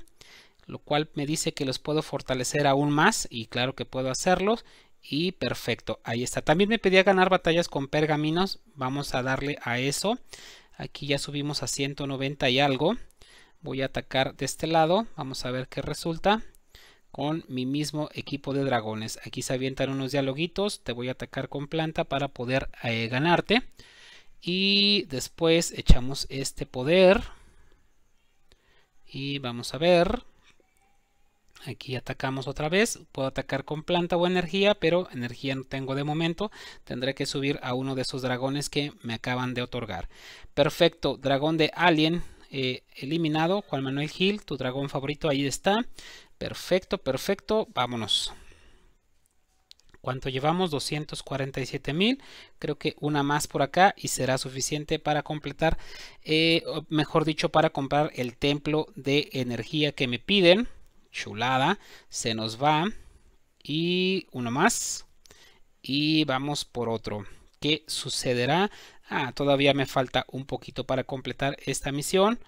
lo cual me dice que los puedo fortalecer aún más y claro que puedo hacerlos y perfecto, ahí está. También me pedía ganar batallas con pergaminos. Vamos a darle a eso. Aquí ya subimos a 190 y algo. Voy a atacar de este lado. Vamos a ver qué resulta. Con mi mismo equipo de dragones. Aquí se avientan unos dialoguitos. Te voy a atacar con planta para poder eh, ganarte. Y después echamos este poder. Y vamos a ver. Aquí atacamos otra vez. Puedo atacar con planta o energía, pero energía no tengo de momento. Tendré que subir a uno de esos dragones que me acaban de otorgar. Perfecto, dragón de alien eh, eliminado. Juan Manuel Gil, tu dragón favorito, ahí está. Perfecto, perfecto, vámonos. ¿Cuánto llevamos? 247 mil. Creo que una más por acá y será suficiente para completar, eh, mejor dicho, para comprar el templo de energía que me piden. Chulada. Se nos va. Y uno más. Y vamos por otro. ¿Qué sucederá? Ah, todavía me falta un poquito para completar esta misión.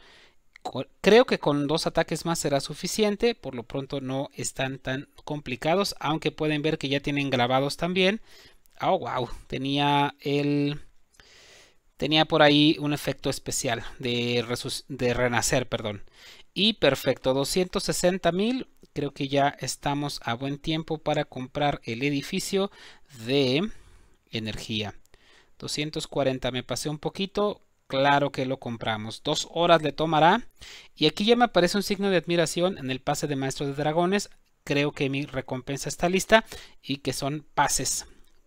Creo que con dos ataques más será suficiente. Por lo pronto no están tan complicados. Aunque pueden ver que ya tienen grabados también. Oh, wow. Tenía el... Tenía por ahí un efecto especial de, de renacer, perdón. Y perfecto, 260 mil. Creo que ya estamos a buen tiempo para comprar el edificio de energía. 240, me pasé un poquito. Claro que lo compramos. Dos horas le tomará. Y aquí ya me aparece un signo de admiración en el pase de Maestro de Dragones. Creo que mi recompensa está lista y que son pases.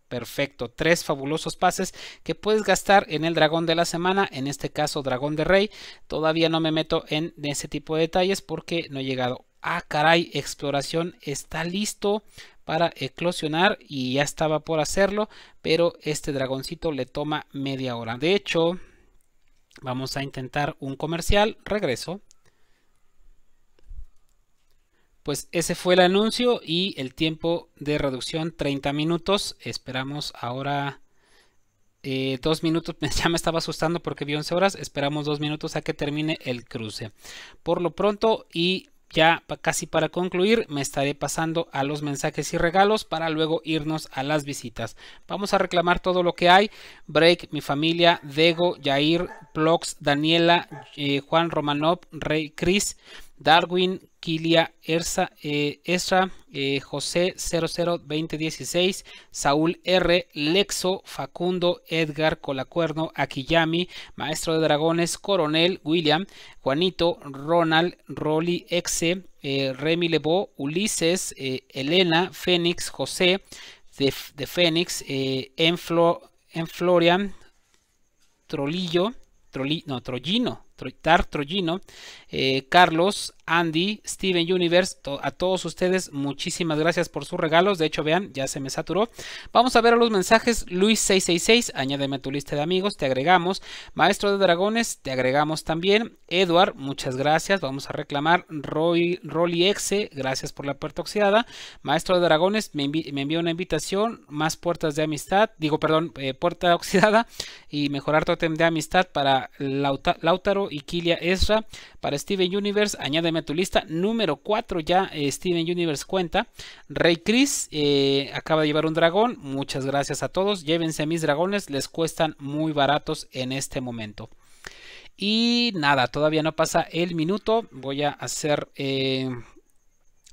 Perfecto, tres fabulosos pases que puedes gastar en el dragón de la semana, en este caso dragón de rey. Todavía no me meto en ese tipo de detalles porque no he llegado. Ah, caray, exploración está listo para eclosionar y ya estaba por hacerlo, pero este dragoncito le toma media hora. De hecho, vamos a intentar un comercial, regreso pues ese fue el anuncio y el tiempo de reducción 30 minutos. Esperamos ahora eh, dos minutos, ya me estaba asustando porque vi 11 horas, esperamos dos minutos a que termine el cruce. Por lo pronto y ya casi para concluir me estaré pasando a los mensajes y regalos para luego irnos a las visitas. Vamos a reclamar todo lo que hay. Break, mi familia, Dego, Jair, Plox, Daniela, eh, Juan Romanov, Rey Chris, Darwin, Kilia Erza, Esra, eh, eh, José 002016, Saúl R, Lexo, Facundo, Edgar, Colacuerno, Akiyami, Maestro de Dragones, Coronel, William, Juanito, Ronald, Rolly, Exe, eh, Remy Lebo, Ulises, Elena, Fénix, José, de, Fénix, Enflo, Enflorian, Trolillo, no, Trollino, Tar Troyino, eh, Carlos, Andy, Steven Universe, a todos ustedes muchísimas gracias por sus regalos. De hecho, vean, ya se me saturó. Vamos a ver los mensajes. Luis666, añádeme a tu lista de amigos, te agregamos. Maestro de Dragones, te agregamos también. Edward, muchas gracias, vamos a reclamar. Roy, Rolly Exe, gracias por la puerta oxidada. Maestro de Dragones, me, envió una invitación, más puertas de amistad, digo, perdón, eh, puerta oxidada y mejorar tótem de amistad para Lautaro y Kilia Ezra. Para Steven Universe, añádeme a tu lista. Número 4 ya eh, Steven Universe cuenta. Rey Chris eh, acaba de llevar un dragón. Muchas gracias a todos. Llévense mis dragones. Les cuestan muy baratos en este momento. Y nada, todavía no pasa el minuto. Voy a hacer... Eh,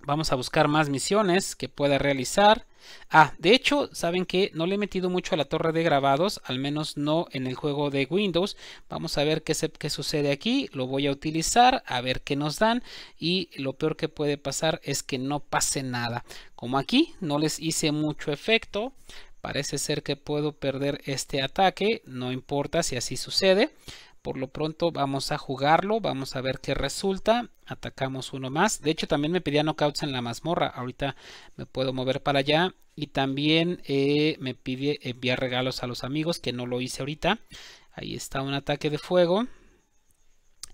vamos a buscar más misiones que pueda realizar. Ah, de hecho, saben que no le he metido mucho a la torre de grabados, al menos no en el juego de Windows. Vamos a ver qué, qué sucede aquí, lo voy a utilizar, a ver qué nos dan y lo peor que puede pasar es que no pase nada. Como aquí, no les hice mucho efecto, parece ser que puedo perder este ataque, no importa si así sucede. Por lo pronto vamos a jugarlo, vamos a ver qué resulta. Atacamos uno más. De hecho también me pedía knockouts en la mazmorra. Ahorita me puedo mover para allá. Y también eh, me pide enviar regalos a los amigos, que no lo hice ahorita. Ahí está un ataque de fuego.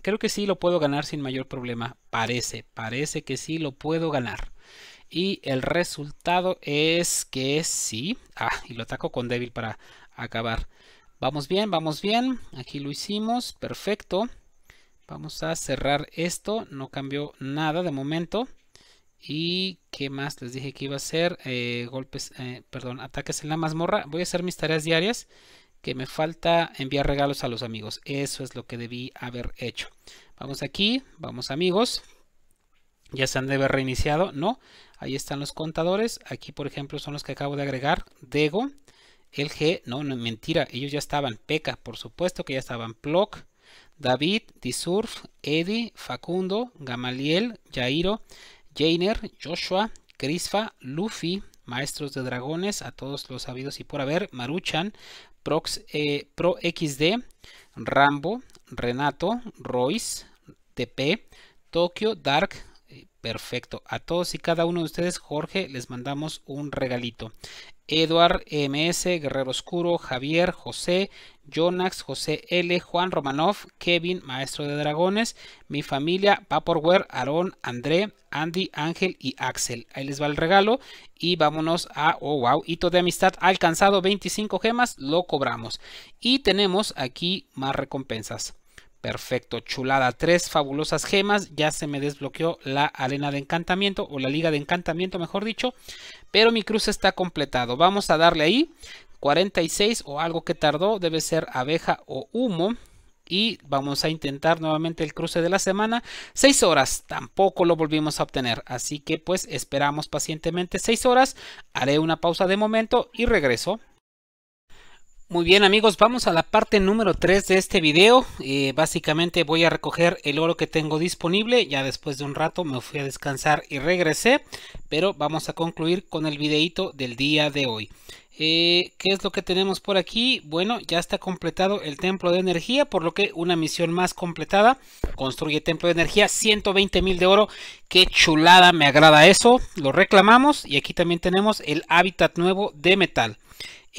Creo que sí lo puedo ganar sin mayor problema. Parece, parece que sí lo puedo ganar. Y el resultado es que sí. Ah, y lo ataco con débil para acabar. Vamos bien, vamos bien. Aquí lo hicimos. Perfecto. Vamos a cerrar esto. No cambió nada de momento. Y qué más les dije que iba a hacer. Eh, golpes, eh, perdón, ataques en la mazmorra. Voy a hacer mis tareas diarias. Que me falta enviar regalos a los amigos. Eso es lo que debí haber hecho. Vamos aquí. Vamos amigos. Ya se han de haber reiniciado. No. Ahí están los contadores. Aquí por ejemplo son los que acabo de agregar. Dego el G, no, no, mentira, ellos ya estaban, Peca, por supuesto que ya estaban, Plock, David, Disurf, Eddie, Facundo, Gamaliel, Jairo, Jainer, Joshua, Crisfa, Luffy, Maestros de Dragones, a todos los sabidos y por haber, Maruchan, Prox, eh, Rambo, Renato, Royce, TP, Tokio, Dark, Perfecto. A todos y cada uno de ustedes, Jorge, les mandamos un regalito. Eduard, MS, Guerrero Oscuro, Javier, José, Jonax, José L, Juan Romanov, Kevin, Maestro de Dragones, mi familia, Vaporware, Aarón, André, Andy, Ángel y Axel. Ahí les va el regalo y vámonos a, oh wow, hito de amistad alcanzado 25 gemas, lo cobramos. Y tenemos aquí más recompensas. Perfecto, chulada. Tres fabulosas gemas. Ya se me desbloqueó la arena de encantamiento o la liga de encantamiento, mejor dicho. Pero mi cruce está completado. Vamos a darle ahí 46 o algo que tardó. Debe ser abeja o humo. Y vamos a intentar nuevamente el cruce de la semana. 6 horas. Tampoco lo volvimos a obtener. Así que pues esperamos pacientemente seis horas. Haré una pausa de momento y regreso. Muy bien amigos, vamos a la parte número 3 de este video. Eh, básicamente voy a recoger el oro que tengo disponible. Ya después de un rato me fui a descansar y regresé. Pero vamos a concluir con el videito del día de hoy. Eh, ¿Qué es lo que tenemos por aquí? Bueno, ya está completado el templo de energía, por lo que una misión más completada. Construye templo de energía, 120 mil de oro. Qué chulada, me agrada eso. Lo reclamamos y aquí también tenemos el hábitat nuevo de metal.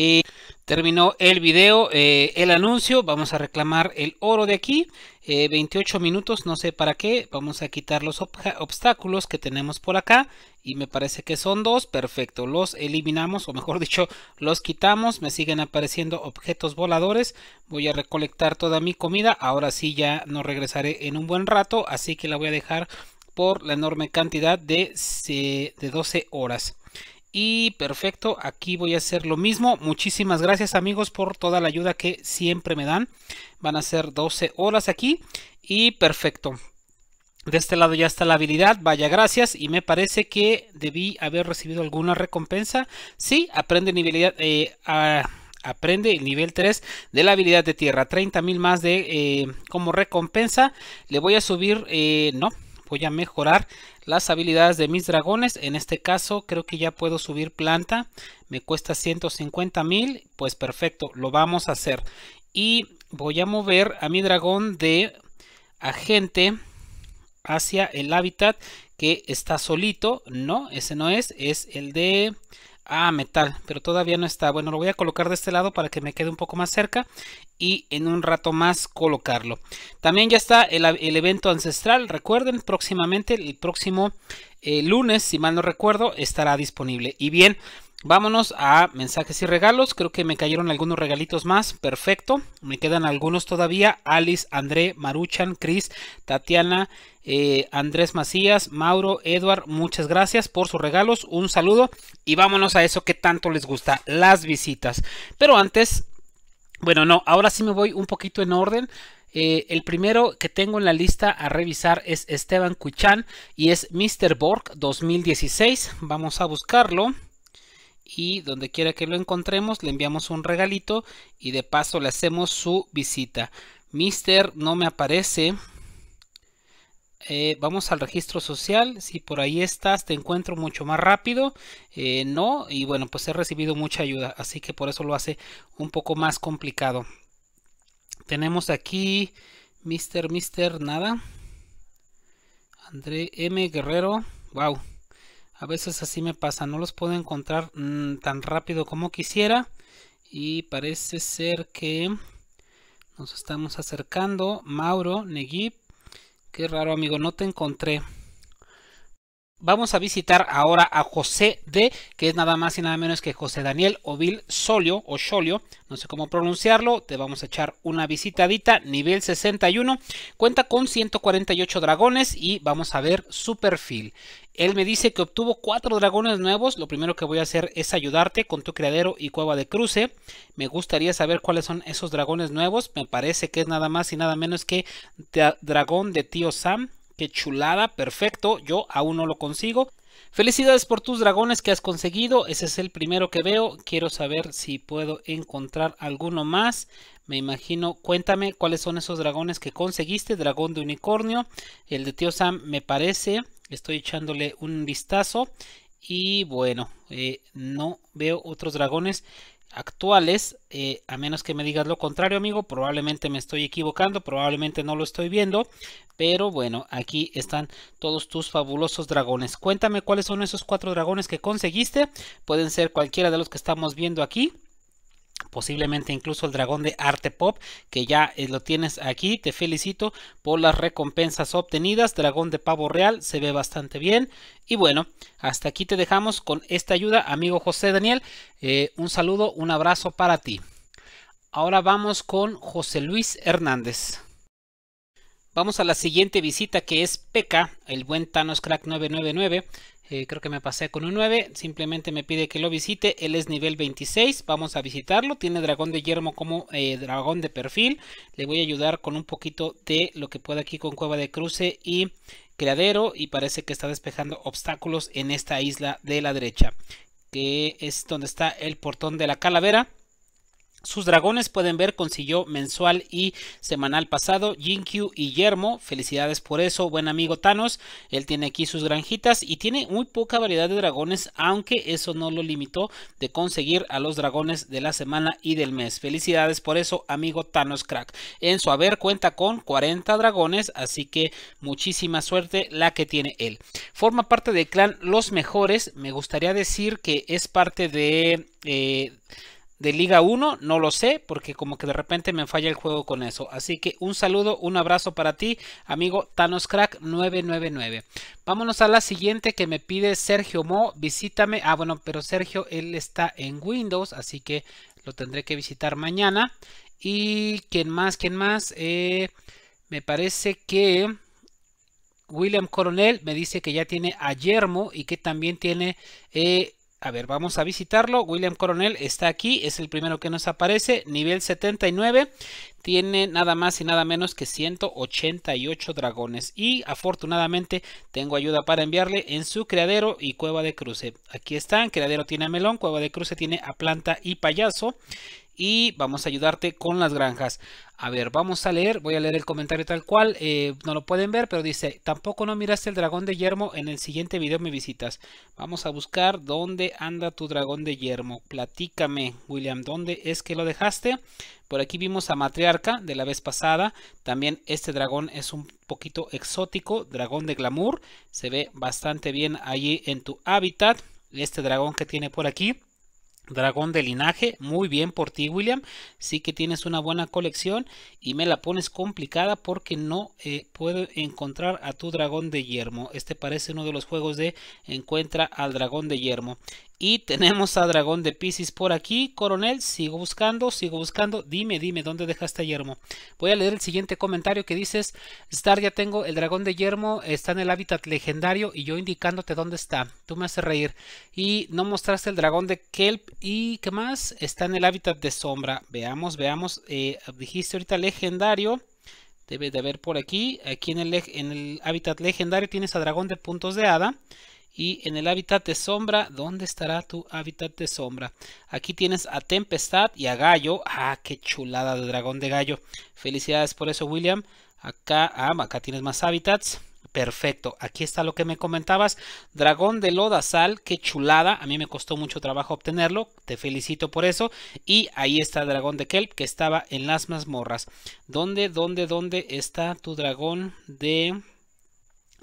Eh, Terminó el video, eh, el anuncio, vamos a reclamar el oro de aquí, 28 eh, minutos, no sé para qué, vamos a quitar los obstáculos que tenemos por acá y me parece que son dos, perfecto, los eliminamos o mejor dicho los quitamos, me siguen apareciendo objetos voladores, voy a recolectar toda mi comida, ahora sí ya no regresaré en un buen rato, así que la voy a dejar por la enorme cantidad de, de 12 horas. Y perfecto, aquí voy a hacer lo mismo. Muchísimas gracias amigos por toda la ayuda que siempre me dan. Van a ser 12 horas aquí. Y perfecto. De este lado ya está la habilidad, vaya gracias, y me parece que debí haber recibido alguna recompensa. Sí, aprende nivel, eh, aprende el nivel 3 de la habilidad de tierra, 30.000 más de eh, como recompensa. Le voy a subir, eh, no, voy a mejorar las habilidades de mis dragones. En este caso creo que ya puedo subir planta. Me cuesta 150 mil. Pues perfecto, lo vamos a hacer. Y voy a mover a mi dragón de agente hacia el hábitat que está solito. No, ese no es. Es el de Ah, metal, pero todavía no está. Bueno, lo voy a colocar de este lado para que me quede un poco más cerca y en un rato más colocarlo. También ya está el, evento ancestral. Recuerden, próximamente, el próximo eh, lunes, si mal no recuerdo, estará disponible. Y bien, Vámonos a mensajes y regalos. Creo que me cayeron algunos regalitos más. Perfecto. Me quedan algunos todavía. Alice, André, Maruchan, Cris, Tatiana, eh, Andrés Macías, Mauro, Edward. Muchas gracias por sus regalos. Un saludo. Y vámonos a eso que tanto les gusta. Las visitas. Pero antes... Bueno, no. Ahora sí me voy un poquito en orden. Eh, el primero que tengo en la lista a revisar es Esteban Cuchán y es Mr. Borg 2016. Vamos a buscarlo y donde quiera que lo encontremos le enviamos un regalito y de paso le hacemos su visita. Mister no me aparece. Eh, vamos al registro social. Si por ahí estás, te encuentro mucho más rápido. Eh, no, y bueno, pues he recibido mucha ayuda, así que por eso lo hace un poco más complicado. Tenemos aquí Mister, Mister, nada. André M. Guerrero. Wow. A veces así me pasa, no los puedo encontrar mm, tan rápido como quisiera. Y parece ser que nos estamos acercando. Mauro, Negip, Qué raro, amigo, no te encontré. Vamos a visitar ahora a José D, que es nada más y nada menos que José Daniel Ovil Solio, o Solio, no sé cómo pronunciarlo, te vamos a echar una visitadita, nivel 61, cuenta con 148 dragones y vamos a ver su perfil. Él me dice que obtuvo cuatro dragones nuevos, lo primero que voy a hacer es ayudarte con tu criadero y cueva de cruce. Me gustaría saber cuáles son esos dragones nuevos, me parece que es nada más y nada menos que Dragón de Tío Sam, Qué chulada, perfecto. Yo aún no lo consigo. Felicidades por tus dragones que has conseguido. Ese es el primero que veo. Quiero saber si puedo encontrar alguno más. Me imagino, cuéntame cuáles son esos dragones que conseguiste. Dragón de unicornio. El de tío Sam me parece. Estoy echándole un vistazo. Y bueno, eh, no veo otros dragones actuales, eh, a menos que me digas lo contrario amigo, probablemente me estoy equivocando, probablemente no lo estoy viendo, pero bueno, aquí están todos tus fabulosos dragones. Cuéntame cuáles son esos cuatro dragones que conseguiste, pueden ser cualquiera de los que estamos viendo aquí posiblemente incluso el dragón de arte pop que ya eh, lo tienes aquí. Te felicito por las recompensas obtenidas. Dragón de pavo real se ve bastante bien. Y bueno, hasta aquí te dejamos con esta ayuda, amigo José Daniel. Eh, un saludo, un abrazo para ti. Ahora vamos con José Luis Hernández. Vamos a la siguiente visita que es Peca, el buen Thanos Crack 999. Eh, creo que me pasé con un 9, simplemente me pide que lo visite, él es nivel 26, vamos a visitarlo, tiene dragón de yermo como eh, dragón de perfil, le voy a ayudar con un poquito de lo que pueda aquí con cueva de cruce y criadero y parece que está despejando obstáculos en esta isla de la derecha que es donde está el portón de la calavera sus dragones pueden ver consiguió mensual y semanal pasado Jinkyu y Yermo. Felicidades por eso, buen amigo Thanos. Él tiene aquí sus granjitas y tiene muy poca variedad de dragones, aunque eso no lo limitó de conseguir a los dragones de la semana y del mes. Felicidades por eso, amigo Thanos Crack. En su haber cuenta con 40 dragones, así que muchísima suerte la que tiene él. Forma parte del clan Los Mejores. Me gustaría decir que es parte de... Eh, de Liga 1, no lo sé, porque como que de repente me falla el juego con eso. Así que un saludo, un abrazo para ti, amigo Thanos 999. Vámonos a la siguiente que me pide Sergio Mo, visítame. Ah, bueno, pero Sergio, él está en Windows, así que lo tendré que visitar mañana. Y quién más, quién más, eh, me parece que... William Coronel me dice que ya tiene a Yermo y que también tiene eh, a ver, vamos a visitarlo. William Coronel está aquí, es el primero que nos aparece. Nivel 79, tiene nada más y nada menos que 188 dragones. Y afortunadamente tengo ayuda para enviarle en su criadero y cueva de cruce. Aquí están, criadero tiene a melón, cueva de cruce tiene a planta y payaso y vamos a ayudarte con las granjas. A ver, vamos a leer, voy a leer el comentario tal cual, eh, no lo pueden ver, pero dice, tampoco no miraste el dragón de yermo, en el siguiente video me visitas. Vamos a buscar dónde anda tu dragón de yermo. Platícame, William, ¿dónde es que lo dejaste? Por aquí vimos a Matriarca de la vez pasada, también este dragón es un poquito exótico, dragón de glamour, se ve bastante bien allí en tu hábitat, este dragón que tiene por aquí. Dragón de linaje, muy bien por ti William, sí que tienes una buena colección y me la pones complicada porque no eh, puedo encontrar a tu dragón de yermo. Este parece uno de los juegos de encuentra al dragón de yermo. Y tenemos a Dragón de Pisces por aquí. Coronel, sigo buscando, sigo buscando. Dime, dime, ¿dónde dejaste a Yermo? Voy a leer el siguiente comentario que dices, Star, ya tengo el dragón de Yermo, está en el hábitat legendario y yo indicándote dónde está. Tú me haces reír. Y no mostraste el dragón de Kelp y ¿qué más? Está en el hábitat de sombra. Veamos, veamos. Eh, dijiste ahorita legendario. Debe de haber por aquí. Aquí en en el hábitat legendario tienes a dragón de puntos de hada. Y en el hábitat de sombra, ¿dónde estará tu hábitat de sombra? Aquí tienes a Tempestad y a Gallo. Ah, qué chulada de dragón de gallo. Felicidades por eso, William. Acá, ah, acá tienes más hábitats. Perfecto, aquí está lo que me comentabas. Dragón de sal qué chulada. A mí me costó mucho trabajo obtenerlo. Te felicito por eso. Y ahí está el dragón de kelp que estaba en las mazmorras. ¿Dónde, dónde, dónde está tu dragón de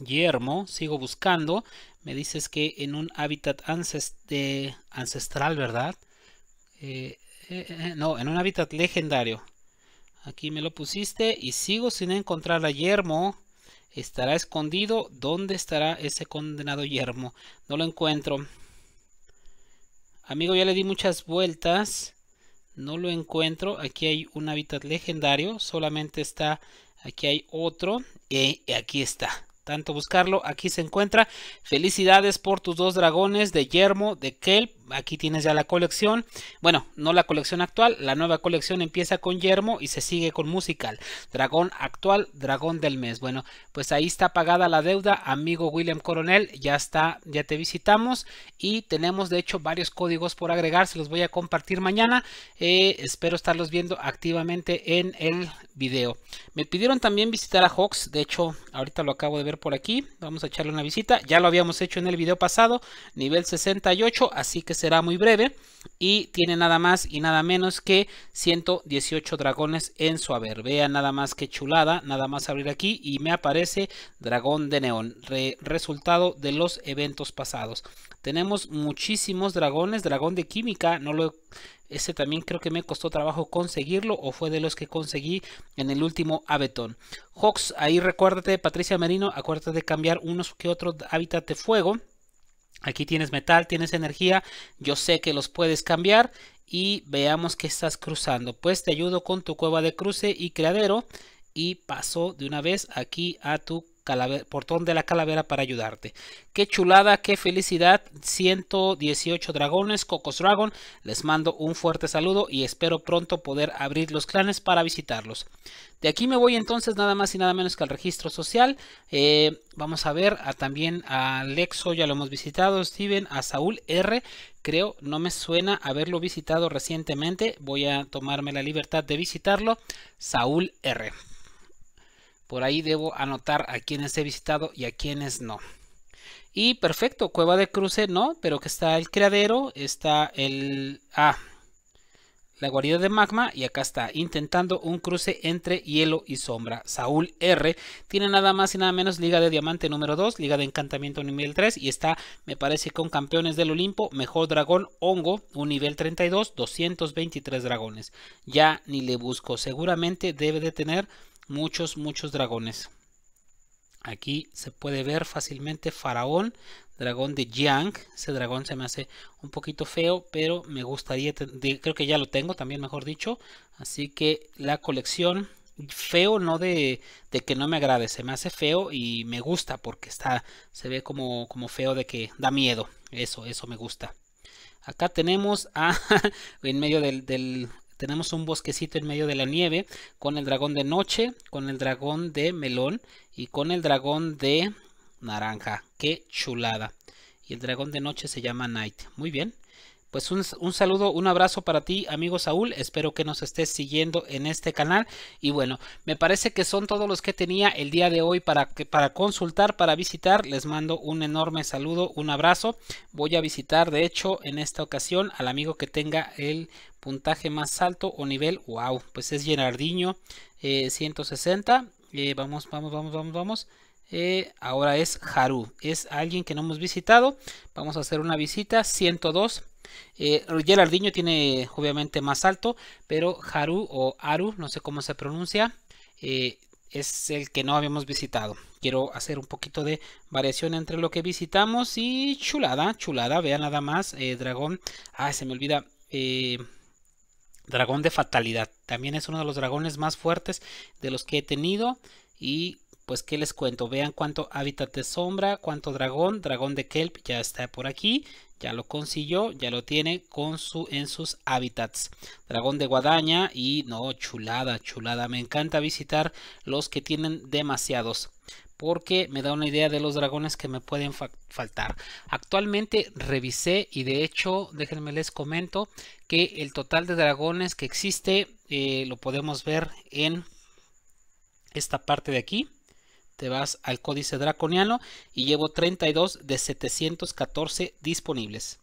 yermo? Sigo buscando me dices que en un hábitat ancestral, ¿verdad? Eh, eh, eh, no, en un hábitat legendario. Aquí me lo pusiste y sigo sin encontrar a yermo. Estará escondido. ¿Dónde estará ese condenado yermo? No lo encuentro. Amigo, ya le di muchas vueltas. No lo encuentro. Aquí hay un hábitat legendario. Solamente está... Aquí hay otro. Y aquí está tanto buscarlo, aquí se encuentra. Felicidades por tus dos dragones de yermo, de kelp, aquí tienes ya la colección. Bueno, no la colección actual, la nueva colección empieza con Yermo y se sigue con Musical. Dragón actual, Dragón del mes. Bueno, pues ahí está pagada la deuda, amigo William Coronel, ya está, ya te visitamos y tenemos de hecho varios códigos por agregar, se los voy a compartir mañana. Eh, espero estarlos viendo activamente en el video. Me pidieron también visitar a Hawks, de hecho, ahorita lo acabo de ver por aquí. Vamos a echarle una visita, ya lo habíamos hecho en el video pasado, nivel 68, así que será muy breve y tiene nada más y nada menos que 118 dragones en su haber. Vean nada más que chulada, nada más abrir aquí y me aparece dragón de neón, resultado de los eventos pasados. Tenemos muchísimos dragones, dragón de química, no lo ese también creo que me costó trabajo conseguirlo o fue de los que conseguí en el último abetón Hawks, ahí recuérdate, Patricia Merino, acuérdate de cambiar unos que otros hábitat de fuego Aquí tienes metal, tienes energía, yo sé que los puedes cambiar y veamos que estás cruzando. Pues te ayudo con tu cueva de cruce y creadero y paso de una vez aquí a tu portón de la calavera para ayudarte. Qué chulada, qué felicidad. 118 dragones, Cocos Dragon. Les mando un fuerte saludo y espero pronto poder abrir los clanes para visitarlos. De aquí me voy entonces nada más y nada menos que al registro social. Eh, vamos a ver a, también a Lexo, ya lo hemos visitado, Steven, a Saúl R. Creo, no me suena haberlo visitado recientemente. Voy a tomarme la libertad de visitarlo. Saúl R. Por ahí debo anotar a quienes he visitado y a quienes no. Y perfecto, Cueva de Cruce no, pero que está el Creadero. está el... Ah, la guarida de magma y acá está, intentando un cruce entre hielo y sombra. Saúl R tiene nada más y nada menos Liga de Diamante número 2, Liga de Encantamiento nivel 3 y está, me parece, con Campeones del Olimpo, Mejor Dragón, Hongo, un nivel 32, 223 dragones. Ya ni le busco, seguramente debe de tener muchos, muchos dragones. Aquí se puede ver fácilmente Faraón, dragón de jiang Ese dragón se me hace un poquito feo, pero me gustaría, creo que ya lo tengo también, mejor dicho. Así que la colección feo no de, que no me agrade, se me hace feo y me gusta porque está, se ve como, como feo de que da miedo. Eso, eso me gusta. Acá tenemos a, en medio del tenemos un bosquecito en medio de la nieve con el dragón de noche, con el dragón de melón y con el dragón de naranja. ¡Qué chulada! Y el dragón de noche se llama Night. Muy bien. Pues un, saludo, un abrazo para ti, amigo Saúl. Espero que nos estés siguiendo en este canal. Y bueno, me parece que son todos los que tenía el día de hoy para, para consultar, para visitar. Les mando un enorme saludo, un abrazo. Voy a visitar, de hecho, en esta ocasión al amigo que tenga el puntaje más alto o nivel. ¡Wow! Pues es Gerardiño 160. vamos, vamos, vamos, vamos, vamos. ahora es Haru. Es alguien que no hemos visitado. Vamos a hacer una visita. 102. Eh, Gerardinho tiene obviamente más alto, pero Haru o Aru, no sé cómo se pronuncia, eh, es el que no habíamos visitado. Quiero hacer un poquito de variación entre lo que visitamos y chulada, chulada, Vea nada más, eh, dragón, ah, se me olvida, eh, dragón de fatalidad, también es uno de los dragones más fuertes de los que he tenido y pues qué les cuento, vean cuánto hábitat de sombra, cuánto dragón, dragón de kelp ya está por aquí, ya lo consiguió, ya lo tiene con su, en sus hábitats. Dragón de guadaña y no, chulada, chulada. Me encanta visitar los que tienen demasiados porque me da una idea de los dragones que me pueden faltar. Actualmente revisé y de hecho, déjenme les comento que el total de dragones que existe eh, lo podemos ver en esta parte de aquí te vas al códice draconiano y llevo 32 de 714 disponibles.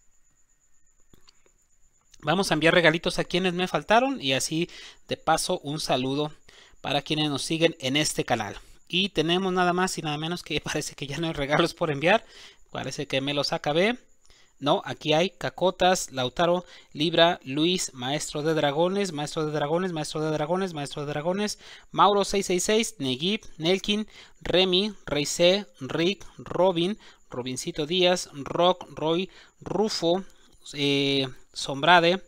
Vamos a enviar regalitos a quienes me faltaron y así de paso un saludo para quienes nos siguen en este canal. Y tenemos nada más y nada menos que parece que ya no hay regalos por enviar. Parece que me los acabé. No, aquí hay Cacotas, Lautaro, Libra, Luis, Maestro de Dragones, Maestro de Dragones, Maestro de Dragones, Maestro de Dragones, Mauro 666, Negib, Nelkin, Remy, Reise, Rick, Robin, Robincito Díaz, Rock, Roy, Rufo, eh, Sombrade,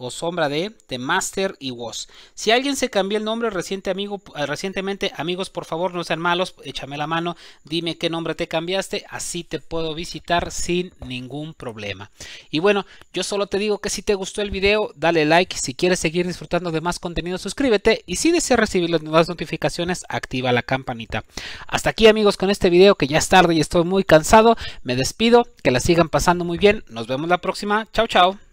o sombra de The Master y Woz. Si alguien se cambió el nombre reciente amigo, eh, recientemente, amigos, por favor, no sean malos, échame la mano, dime qué nombre te cambiaste, así te puedo visitar sin ningún problema. Y bueno, yo solo te digo que si te gustó el video, dale like, si quieres seguir disfrutando de más contenido, suscríbete y si deseas recibir las nuevas notificaciones, activa la campanita. Hasta aquí amigos con este video que ya es tarde y estoy muy cansado, me despido, que la sigan pasando muy bien, nos vemos la próxima, chao chao.